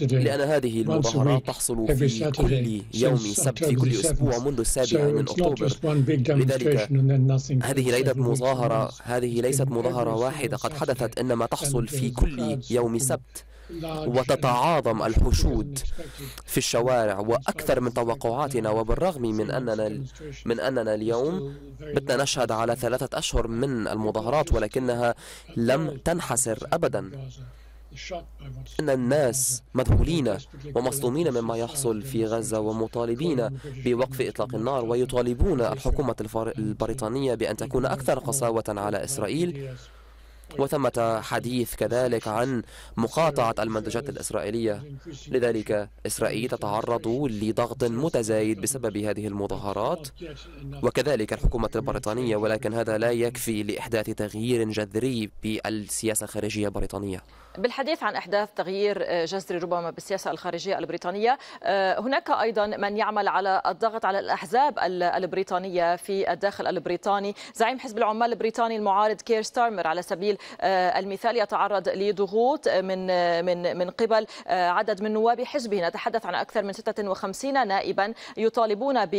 لأن هذه المظاهرات تحصل في كل يوم سبت في كل أسبوع منذ السابع من أكتوبر لذلك هذه ليست مظاهرة هذه ليست مظاهرة واحدة قد حدثت إنما تحصل في كل يوم سبت وتتعاظم الحشود في الشوارع وأكثر من توقعاتنا وبالرغم من أننا من أننا اليوم بدنا نشهد على ثلاثة أشهر من المظاهرات ولكنها لم تنحسر أبدا إن الناس مذهولين ومصدومين مما يحصل في غزة ومطالبين بوقف إطلاق النار ويطالبون الحكومة البريطانية بأن تكون أكثر قساوة على إسرائيل وثمة حديث كذلك عن مقاطعة المنتجات الإسرائيلية لذلك إسرائيل تتعرض لضغط متزايد بسبب هذه المظاهرات وكذلك الحكومة البريطانية ولكن هذا لا يكفي لإحداث تغيير جذري بالسياسة الخارجية البريطانية بالحديث عن احداث تغيير آه، جذري ربما بالسياسه الخارجيه البريطانيه آه، هناك ايضا من يعمل على الضغط على الاحزاب البريطانيه في الداخل البريطاني زعيم حزب العمال البريطاني المعارض كير ستارمر على سبيل آه، المثال يتعرض لضغوط من من من قبل عدد من نواب حزبه نتحدث عن اكثر من 56 نائبا يطالبون ب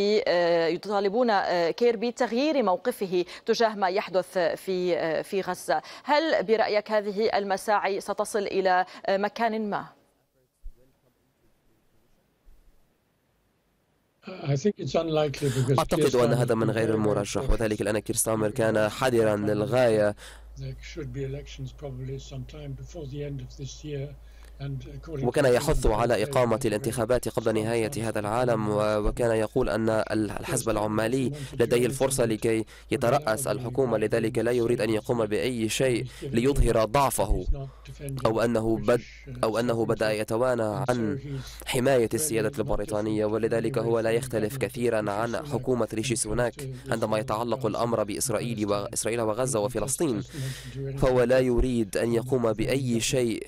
يطالبون كير بتغيير موقفه تجاه ما يحدث في في غزه هل برايك هذه المساعي ستستمر تصل إلى مكان ما؟ أعتقد أن هذا من غير المرجح وذلك لأن كير سامر كان حذرا للغاية وكان يحث على إقامة الانتخابات قبل نهاية هذا العالم وكان يقول أن الحزب العمالي لديه الفرصة لكي يترأس الحكومة لذلك لا يريد أن يقوم بأي شيء ليظهر ضعفه أو أنه, بد أو أنه بدأ يتوانى عن حماية السيادة البريطانية ولذلك هو لا يختلف كثيرا عن حكومة ريشي سوناك عندما يتعلق الأمر بإسرائيل وإسرائيل وغزة وفلسطين فهو لا يريد أن يقوم بأي شيء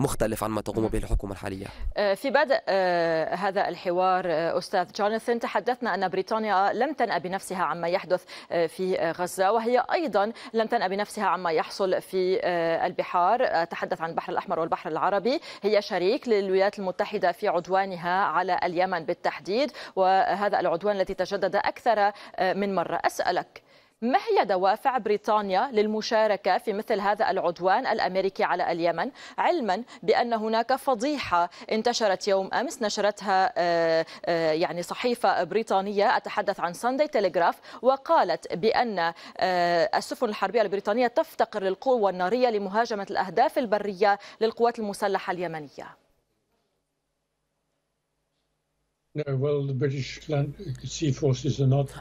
مختلف عن ما تقوم نعم. به الحكومة الحالية آه، في بدء آه، هذا الحوار آه، أستاذ جوناثان تحدثنا أن بريطانيا لم تنأ بنفسها عما يحدث في غزة وهي أيضا لم تنأ بنفسها عما يحصل في البحار أتحدث عن البحر الأحمر والبحر العربي هي شريك للولايات المتحدة في عدوانها على اليمن بالتحديد وهذا العدوان الذي تجدد أكثر من مرة أسألك ما هي دوافع بريطانيا للمشاركة في مثل هذا العدوان الأمريكي على اليمن علما بأن هناك فضيحة انتشرت يوم أمس نشرتها آه، آه، يعني صحيفة بريطانية أتحدث عن ساندي تيليغراف وقالت بأن آه، السفن الحربية البريطانية تفتقر للقوة النارية لمهاجمة الأهداف البرية للقوات المسلحة اليمنية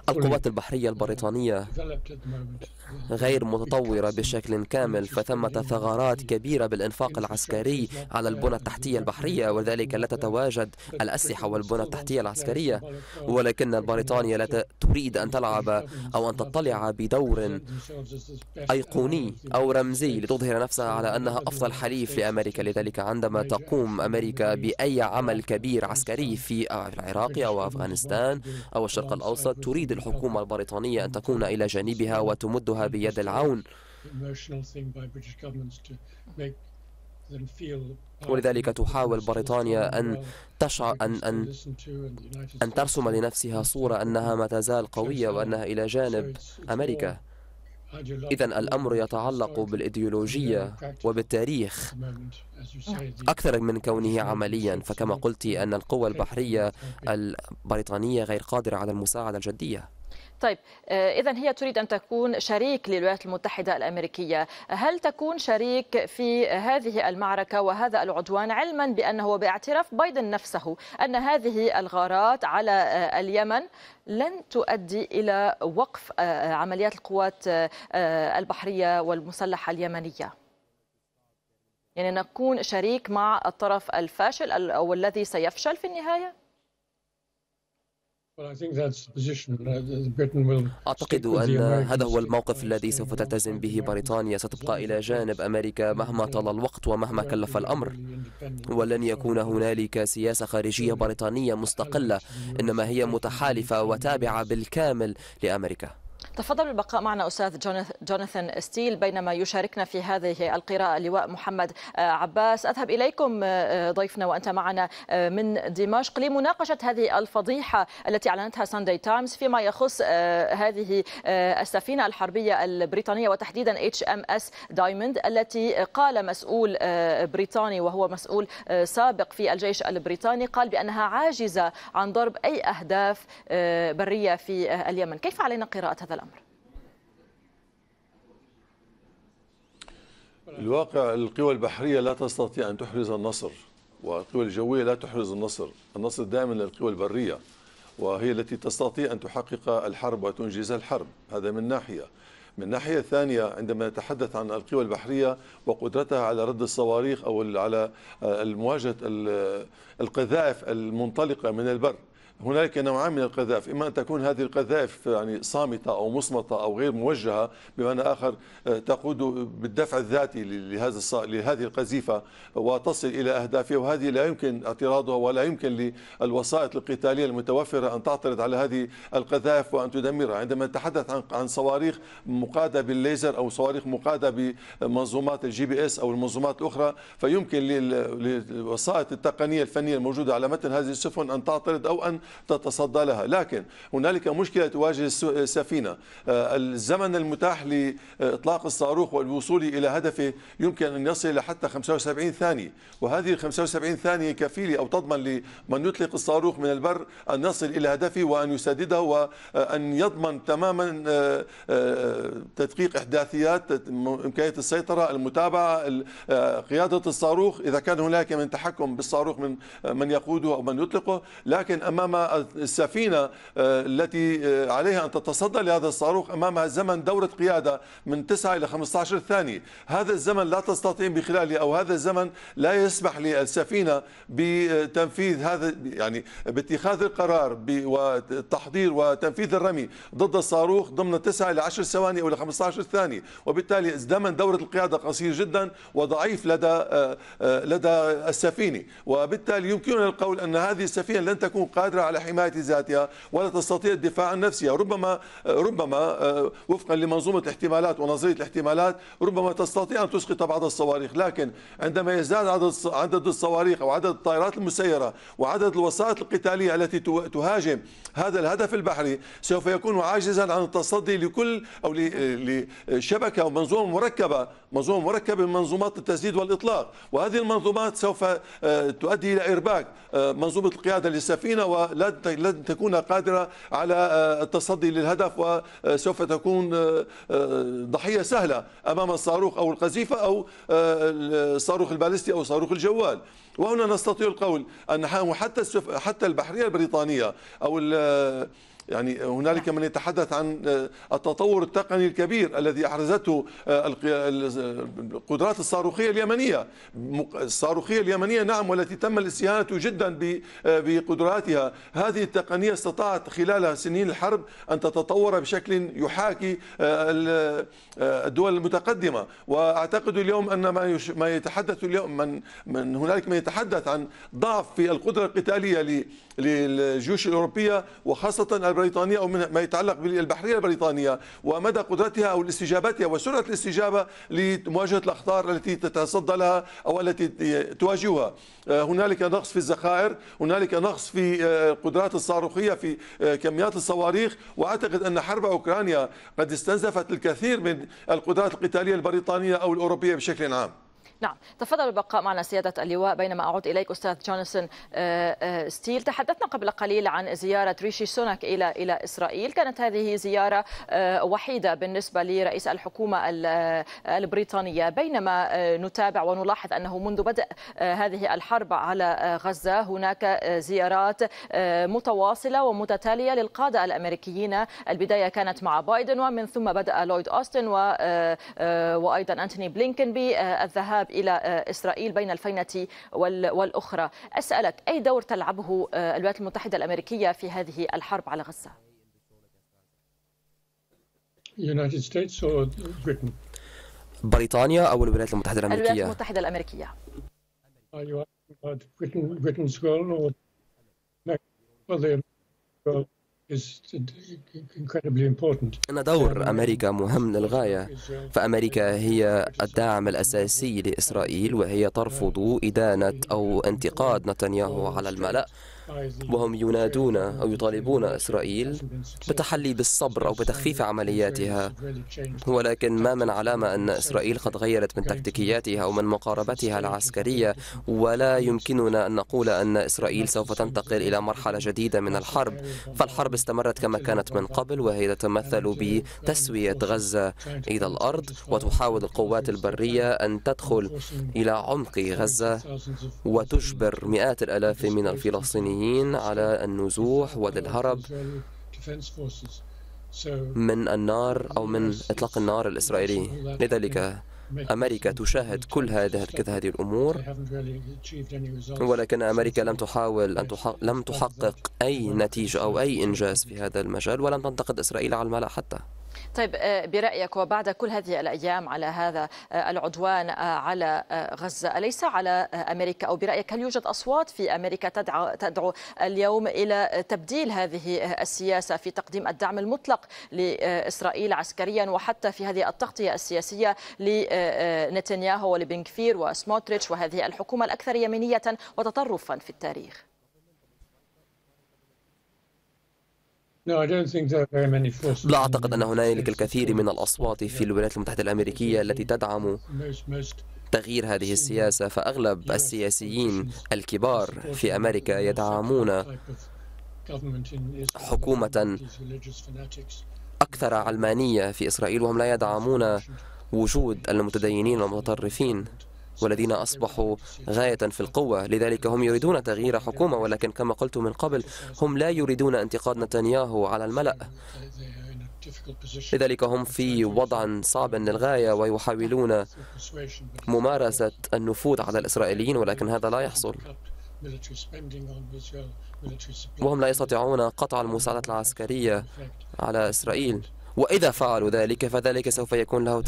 القوات البحرية البريطانية غير متطورة بشكل كامل فثمة ثغرات كبيرة بالإنفاق العسكري على البنى التحتية البحرية وذلك لا تتواجد الأسلحة والبنى التحتية العسكرية ولكن البريطانيا لا تريد أن تلعب أو أن تطلع بدور أيقوني أو رمزي لتظهر نفسها على أنها أفضل حليف لأمريكا لذلك عندما تقوم أمريكا بأي عمل كبير عسكري في العراق أو أفغانستان أو الشرق الأوسط تريد الحكومة البريطانية أن تكون إلى جانبها وتمدها بيد العون ولذلك تحاول بريطانيا أن تشعر أن أن أن ترسم لنفسها صورة أنها ما تزال قوية وأنها إلى جانب أمريكا إذا الأمر يتعلق بالإيديولوجية وبالتاريخ أكثر من كونه عمليا فكما قلت أن القوى البحرية البريطانية غير قادرة على المساعدة الجدية طيب آه، إذا هي تريد أن تكون شريك للولايات المتحدة الأمريكية هل تكون شريك في هذه المعركة وهذا العدوان علما بأنه باعتراف بايدن نفسه أن هذه الغارات على آه، اليمن لن تؤدي إلى وقف آه، عمليات القوات البحرية والمسلحة اليمنية يعني نكون شريك مع الطرف الفاشل أو الذي سيفشل في النهاية Uh, أعتقد أن هذا هو الموقف الذي سوف تلتزم به بريطانيا ستبقى إلى جانب أمريكا مهما طال الوقت ومهما كلف الأمر ولن يكون هنالك سياسة خارجية بريطانية مستقلة إنما هي متحالفة وتابعة بالكامل لأمريكا تفضل البقاء معنا أستاذ جوناثان ستيل بينما يشاركنا في هذه القراءة اللواء محمد آه، عباس أذهب إليكم آه، آه، ضيفنا وأنت معنا من دمشق لمناقشة هذه الفضيحة التي أعلنتها ساندي تايمز فيما يخص هذه السفينة الحربية البريطانية وتحديدا اتش ام اس دايموند التي قال مسؤول بريطاني وهو مسؤول سابق في الجيش البريطاني قال بأنها عاجزة عن ضرب أي أهداف برية في اليمن كيف علينا قراءة هذا الأمر؟ الواقع القوى البحرية لا تستطيع أن تحرز النصر والقوى الجوية لا تحرز النصر النصر دائما للقوى البرية وهي التي تستطيع أن تحقق الحرب وتنجز الحرب هذا من ناحية من ناحية ثانية عندما نتحدث عن القوى البحرية وقدرتها على رد الصواريخ أو على آه، مواجهة القذائف المنطلقة من البر هنالك نوعان من القذائف إما أن تكون هذه القذائف يعني صامتة أو مصمتة أو غير موجهة بمعنى آخر آه، تقود بالدفع الذاتي لهذا لهذه القذيفة وتصل إلى أهدافها وهذه لا يمكن اعتراضها ولا يمكن للوسائط القتالية المتوفرة أن تعترض على هذه القذائف وأن تدمرها عندما نتحدث عن عن صواريخ مقادة بالليزر أو صواريخ مقادة بمنظومات الجي بي إس أو المنظومات الأخرى فيمكن للوسائط التقنية الفنية الموجودة على متن هذه السفن أن تعترض أو أن تتصدى لها لكن هنالك مشكلة تواجه السفينة آه، الزمن المتاح لإطلاق الصاروخ والوصول إلى هدفه يمكن أن يصل إلى حتى 75 ثانية وهذه ال 75 ثانية كفيلة أو تضمن لمن يطلق الصاروخ من البر أن يصل إلى هدفه وأن يسدده وأن آه، يضمن تماما آه، تدقيق إحداثيات إمكانية السيطرة المتابعة قيادة الصاروخ إذا كان هناك من تحكم بالصاروخ من من يقوده أو من يطلقه لكن أمام السفينة آه، التي آه، عليها أن تتصدى لهذا الصاروخ أمامها زمن دورة قيادة من 9 إلى 15 ثانية هذا الزمن لا تستطيع بخلاله أو هذا الزمن لا يسمح للسفينة بتنفيذ هذا يعني باتخاذ القرار والتحضير وتنفيذ الرمي ضد الصاروخ ضمن 9 إلى 10 ثواني أو إلى 15 ثانية وبالتالي زمن دورة القيادة قصير جدا وضعيف لدى آه، لدى السفينة وبالتالي يمكننا القول أن هذه السفينة لن تكون قادرة على حماية ذاتها ولا تستطيع الدفاع عن نفسها ربما ربما آه، وفقا لمنظومة الاحتمالات ونظرية الاحتمالات ربما تستطيع أن تسقط بعض الصواريخ لكن عندما يزداد عدد عدد الصواريخ أو عدد الطائرات المسيرة وعدد الوسائط القتالية التي تهاجم هذا الهدف البحري سوف يكون عاجزا عن التصدي لكل أو لشبكة أو منظومة مركبة منظومة مركبة من منظومات التسديد والإطلاق وهذه المنظومات سوف آه، تؤدي إلى إرباك آه، منظومة القيادة للسفينة ولا لن تكون قادرة على آه، التصدي للهدف وسوف تكون آه، آه، ضحية سهلة أمام الصاروخ أو القذيفة أو الصاروخ البالستي أو صاروخ الجوال وهنا نستطيع القول أن حتى حتى البحرية البريطانية أو يعني هنالك من يتحدث عن آه، التطور التقني الكبير الذي احرزته آه، القدرات الصاروخيه اليمنيه الصاروخيه اليمنيه نعم والتي تم الاستهانه جدا آه، بقدراتها هذه التقنيه استطاعت خلال سنين الحرب ان تتطور بشكل يحاكي الدول المتقدمه واعتقد اليوم ان ما ما يتحدث اليوم من من هنالك من يتحدث عن ضعف في القدره القتاليه للجيوش الاوروبيه وخاصه البريطانية أو من ما يتعلق بالبحرية البريطانية ومدى قدرتها أو استجابتها وسرعة الاستجابة لمواجهة الأخطار التي تتصدى لها أو التي تواجهها آه، هنالك نقص في الذخائر هنالك نقص في القدرات آه، الصاروخية في آه، كميات الصواريخ وأعتقد أن حرب أوكرانيا قد استنزفت الكثير من القدرات القتالية البريطانية أو الأوروبية بشكل عام نعم تفضل البقاء معنا سيادة اللواء بينما أعود إليك أستاذ جونسون آه، آه، ستيل تحدثنا قبل قليل عن زيارة ريشي سونك إلى إلى إسرائيل كانت هذه زيارة آه، وحيدة بالنسبة لرئيس الحكومة البريطانية بينما نتابع ونلاحظ أنه منذ بدء هذه الحرب على غزة هناك زيارات متواصلة ومتتالية للقادة الأمريكيين البداية كانت مع بايدن ومن ثم بدأ لويد أوستن وأيضا أنتوني بلينكن بالذهاب إلى آه، إسرائيل بين الفينة والأخرى أسألك أي دور تلعبه آه، الولايات المتحدة الأمريكية في هذه الحرب على غزة؟ بريطانيا أو الولايات المتحدة الأمريكية؟ الولايات المتحدة الأمريكية. Are you asking about Britain, Britain's role or the role? أن دور um, أمريكا مهم للغاية uh, فأمريكا هي الداعم الأساسي لإسرائيل وهي ترفض إدانة أو انتقاد نتنياهو على الملأ وهم ينادون أو يطالبون إسرائيل بتحلي بالصبر أو بتخفيف عملياتها ولكن ما من علامة أن إسرائيل قد غيرت من تكتيكياتها أو من مقاربتها العسكرية ولا يمكننا أن نقول أن إسرائيل سوف تنتقل إلى مرحلة جديدة من الحرب فالحرب استمرت كما كانت من قبل وهي تتمثل بتسوية غزة إلى الأرض وتحاول القوات البرية أن تدخل إلى عمق غزة وتجبر مئات الآلاف من الفلسطينيين الإيرانيين على النزوح والهرب من النار أو من إطلاق النار الإسرائيلي لذلك أمريكا تشاهد كل هذه هذه الأمور ولكن أمريكا لم تحاول أن تحق لم تحقق أي نتيجة أو أي إنجاز في هذا المجال ولم تنتقد إسرائيل على الملأ حتى طيب آه، برأيك وبعد كل هذه الأيام على هذا آه، العدوان آه، على غزة أليس على أمريكا أو برأيك هل يوجد أصوات في أمريكا تدعو, تدعو اليوم إلى تبديل هذه السياسة في تقديم الدعم المطلق لإسرائيل عسكريا وحتى في هذه التغطية السياسية لنتنياهو ولبنكفير وسموتريتش وهذه الحكومة الأكثر يمينية وتطرفا في التاريخ لا أعتقد أن هنالك الكثير من الأصوات في الولايات المتحدة الأمريكية التي تدعم تغيير هذه السياسة فأغلب السياسيين الكبار في أمريكا يدعمون حكومة أكثر علمانية في إسرائيل وهم لا يدعمون وجود المتدينين والمتطرفين والذين أصبحوا غاية في القوة لذلك هم يريدون تغيير حكومة ولكن كما قلت من قبل هم لا يريدون انتقاد نتنياهو على الملأ لذلك هم في وضع صعب للغاية ويحاولون ممارسة النفوذ على الإسرائيليين ولكن هذا لا يحصل وهم لا يستطيعون قطع المساعدات العسكرية على إسرائيل وإذا فعلوا ذلك فذلك سوف يكون له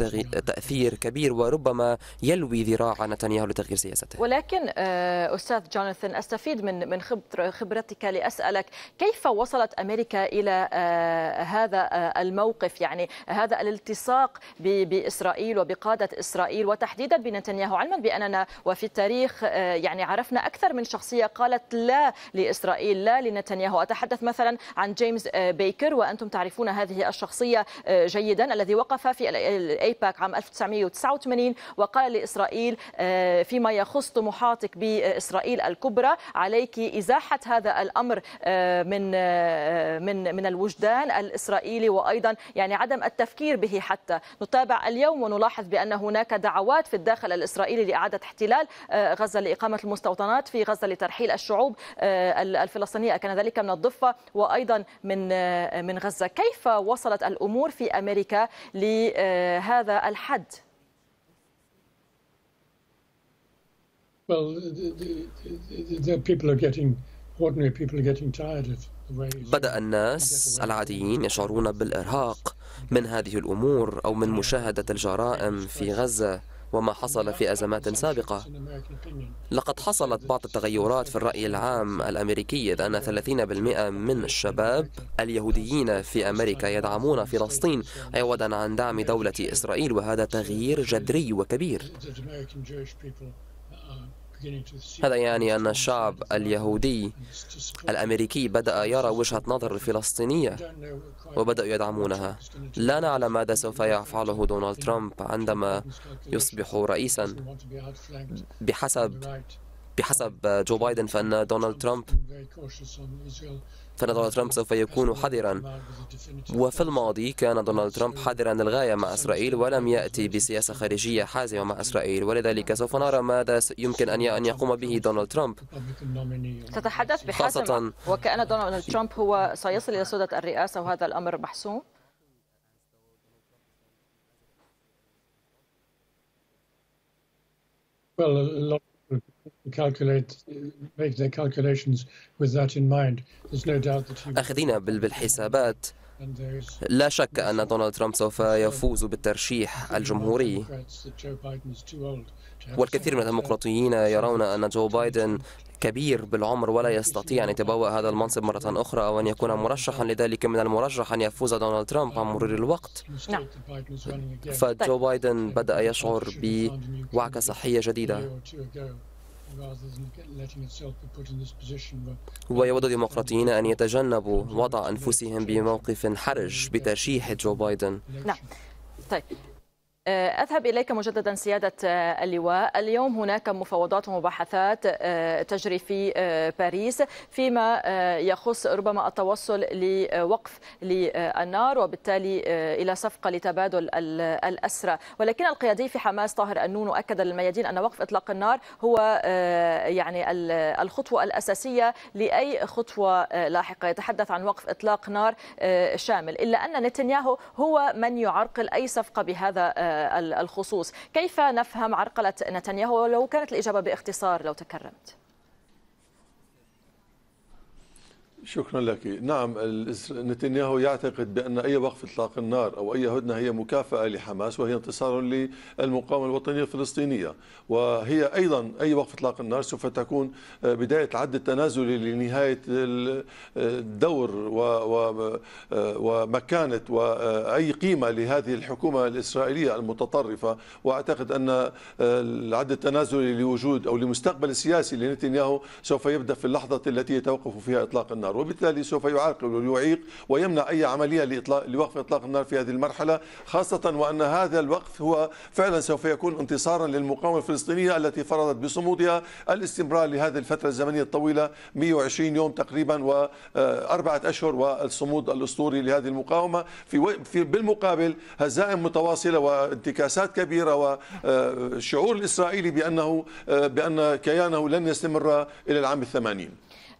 تأثير كبير وربما يلوي ذراع نتنياهو لتغيير سياسته ولكن آه، أستاذ جوناثان أستفيد من من خبرتك لأسألك كيف وصلت أمريكا إلى آه، هذا آه، الموقف يعني هذا الالتصاق بإسرائيل وبقادة إسرائيل وتحديدا بنتنياهو علما بأننا وفي التاريخ يعني عرفنا أكثر من شخصية قالت لا لإسرائيل لا لنتنياهو أتحدث مثلا عن جيمس بيكر وأنتم تعرفون هذه الشخصية آه، جيدا الذي وقف في الأيباك عام 1989 وقال لإسرائيل آه، فيما يخص طموحاتك بإسرائيل الكبرى عليك إزاحة هذا الأمر آه، من من من الوجدان الإسرائيلي وأيضا يعني عدم التفكير به حتى نتابع اليوم ونلاحظ بأن هناك دعوات في الداخل الإسرائيلي لإعادة احتلال غزة لإقامة المستوطنات في غزة لترحيل الشعوب الفلسطينية كان ذلك من الضفة وأيضا من من غزة كيف وصلت الأمور الأمور في أمريكا لهذا الحد؟ بدأ الناس العاديين يشعرون بالإرهاق من هذه الأمور أو من مشاهدة الجرائم في غزة وما حصل في أزمات سابقة لقد حصلت بعض التغيرات في الرأي العام الأمريكي إذ أن 30% من الشباب اليهوديين في أمريكا يدعمون فلسطين عوضا عن دعم دولة إسرائيل وهذا تغيير جذري وكبير هذا يعني أن الشعب اليهودي الأمريكي بدأ يرى وجهة نظر الفلسطينية وبدأوا يدعمونها لا نعلم ماذا سوف يفعله دونالد ترامب عندما يصبح رئيسا بحسب بحسب جو بايدن فأن دونالد ترامب فإن دونالد ترامب سوف يكون حذرا وفي الماضي كان دونالد ترامب حذرا للغاية مع إسرائيل ولم يأتي بسياسة خارجية حازمة مع إسرائيل ولذلك سوف نرى ماذا يمكن أن أن يقوم به دونالد ترامب تتحدث بحزم وكأن دونالد ترامب هو سيصل إلى سدة الرئاسة وهذا الأمر محسوم Well, a lot أخذين بالحسابات لا شك أن دونالد ترامب سوف يفوز بالترشيح الجمهوري والكثير من الديمقراطيين يرون أن جو بايدن كبير بالعمر ولا يستطيع أن يتبوأ هذا المنصب مرة أخرى أو أن يكون مرشحا لذلك من المرجح أن يفوز دونالد ترامب عن مرور الوقت فجو بايدن بدأ يشعر بوعكة صحية جديدة ويود الديمقراطيين أن يتجنبوا وضع أنفسهم بموقف حرج بترشيح جو بايدن نعم طيب آه، أذهب إليك مجددا سيادة آه، اللواء اليوم هناك مفاوضات ومباحثات آه، تجري في باريس فيما يخص ربما التوصل لوقف للنار وبالتالي إلى صفقة لتبادل الأسرى ولكن القيادي في حماس طاهر النون أكد للميادين أن وقف إطلاق النار هو يعني الخطوة الأساسية لأي خطوة لاحقة يتحدث عن وقف إطلاق نار شامل إلا أن نتنياهو هو من يعرقل أي صفقة بهذا الخصوص كيف نفهم عرقلة نتنياهو ولو كانت الإجابة باختصار لو تكرمت شكرا لك نعم نتنياهو يعتقد بأن أي وقف إطلاق النار أو أي هدنة هي مكافأة لحماس وهي انتصار للمقاومة الوطنية الفلسطينية وهي أيضا أي وقف إطلاق النار سوف تكون آه، بداية العد التنازلي لنهاية الدور آه، ومكانة وأي آه، قيمة لهذه الحكومة الإسرائيلية المتطرفة وأعتقد أن العد التنازلي لوجود أو لمستقبل السياسي لنتنياهو سوف يبدأ في اللحظة التي يتوقف فيها إطلاق النار النار وبالتالي سوف يعرقل ويعيق ويمنع أي عملية لإطلاق لوقف إطلاق النار في هذه المرحلة خاصة وأن هذا الوقف هو فعلا سوف يكون انتصارا للمقاومة الفلسطينية التي فرضت بصمودها الاستمرار لهذه الفترة الزمنية الطويلة 120 يوم تقريبا وأربعة آه، أشهر والصمود الأسطوري لهذه المقاومة في, في بالمقابل هزائم متواصلة وانتكاسات كبيرة وشعور آه، الإسرائيلي بأنه آه، بأن كيانه لن يستمر إلى العام الثمانين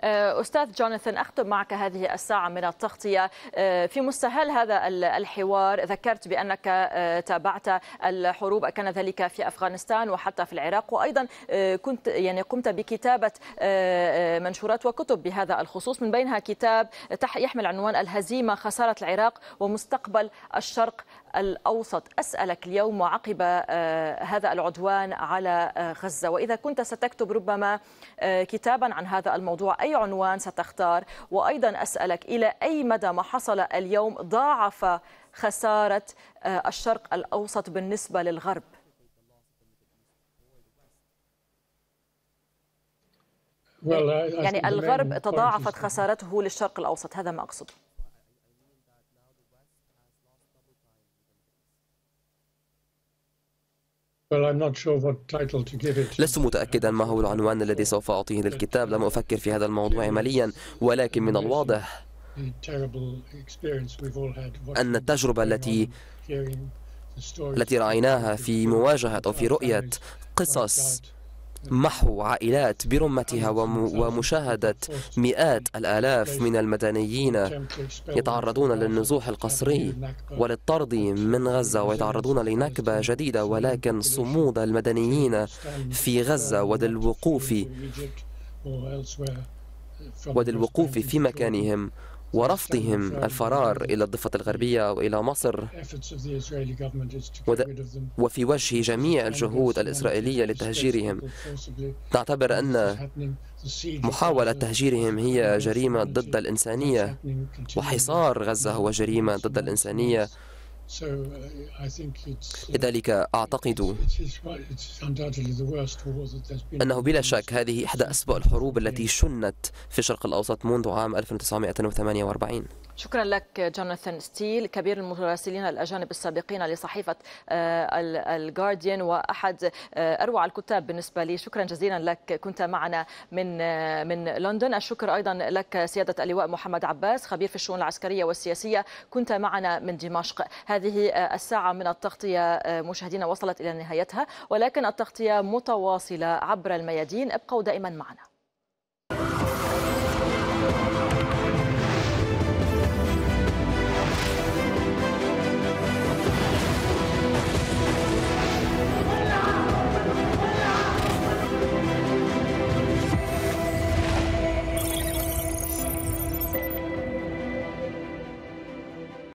آه، أستاذ جوناثان أختم معك هذه الساعة من التغطية آه، في مستهل هذا الحوار ذكرت بأنك آه، تابعت الحروب كان ذلك في أفغانستان وحتى في العراق وأيضا كنت يعني قمت بكتابة منشورات وكتب بهذا الخصوص من بينها كتاب يحمل عنوان الهزيمة خسارة العراق ومستقبل الشرق الأوسط أسألك اليوم عقب آه، هذا العدوان على آه، غزة وإذا كنت ستكتب ربما آه، كتابا عن هذا الموضوع أي عنوان ستختار وأيضا أسألك إلى أي مدى ما حصل اليوم ضاعف خسارة الشرق الأوسط بالنسبة للغرب يعني الغرب تضاعفت خسارته للشرق الأوسط هذا ما أقصده لست متأكدا ما هو العنوان الذي سوف أعطيه للكتاب لم أفكر في هذا الموضوع عمليا ولكن من الواضح أن التجربة التي التي رأيناها في مواجهة أو في رؤية قصص محو عائلات برمتها ومشاهدة مئات الآلاف من المدنيين يتعرضون للنزوح القسري وللطرد من غزة ويتعرضون لنكبة جديدة ولكن صمود المدنيين في غزة وللوقوف وللوقوف في مكانهم ورفضهم الفرار إلى الضفة الغربية وإلى مصر وفي وجه جميع الجهود الإسرائيلية لتهجيرهم نعتبر أن محاولة تهجيرهم هي جريمة ضد الإنسانية وحصار غزة هو جريمة ضد الإنسانية Uh, uh, لذلك أعتقد أنه بلا شك هذه إحدى أسوأ الحروب التي شنت في الشرق الأوسط منذ عام 1948 شكرا لك جوناثان ستيل كبير المراسلين الاجانب السابقين لصحيفه آه، الجارديان واحد آه، اروع الكتاب بالنسبه لي شكرا جزيلا لك كنت معنا من آه، من لندن الشكر ايضا لك سياده اللواء محمد عباس خبير في الشؤون العسكريه والسياسيه كنت معنا من دمشق هذه الساعه من التغطيه مشاهدينا وصلت الى نهايتها ولكن التغطيه متواصله عبر الميادين ابقوا دائما معنا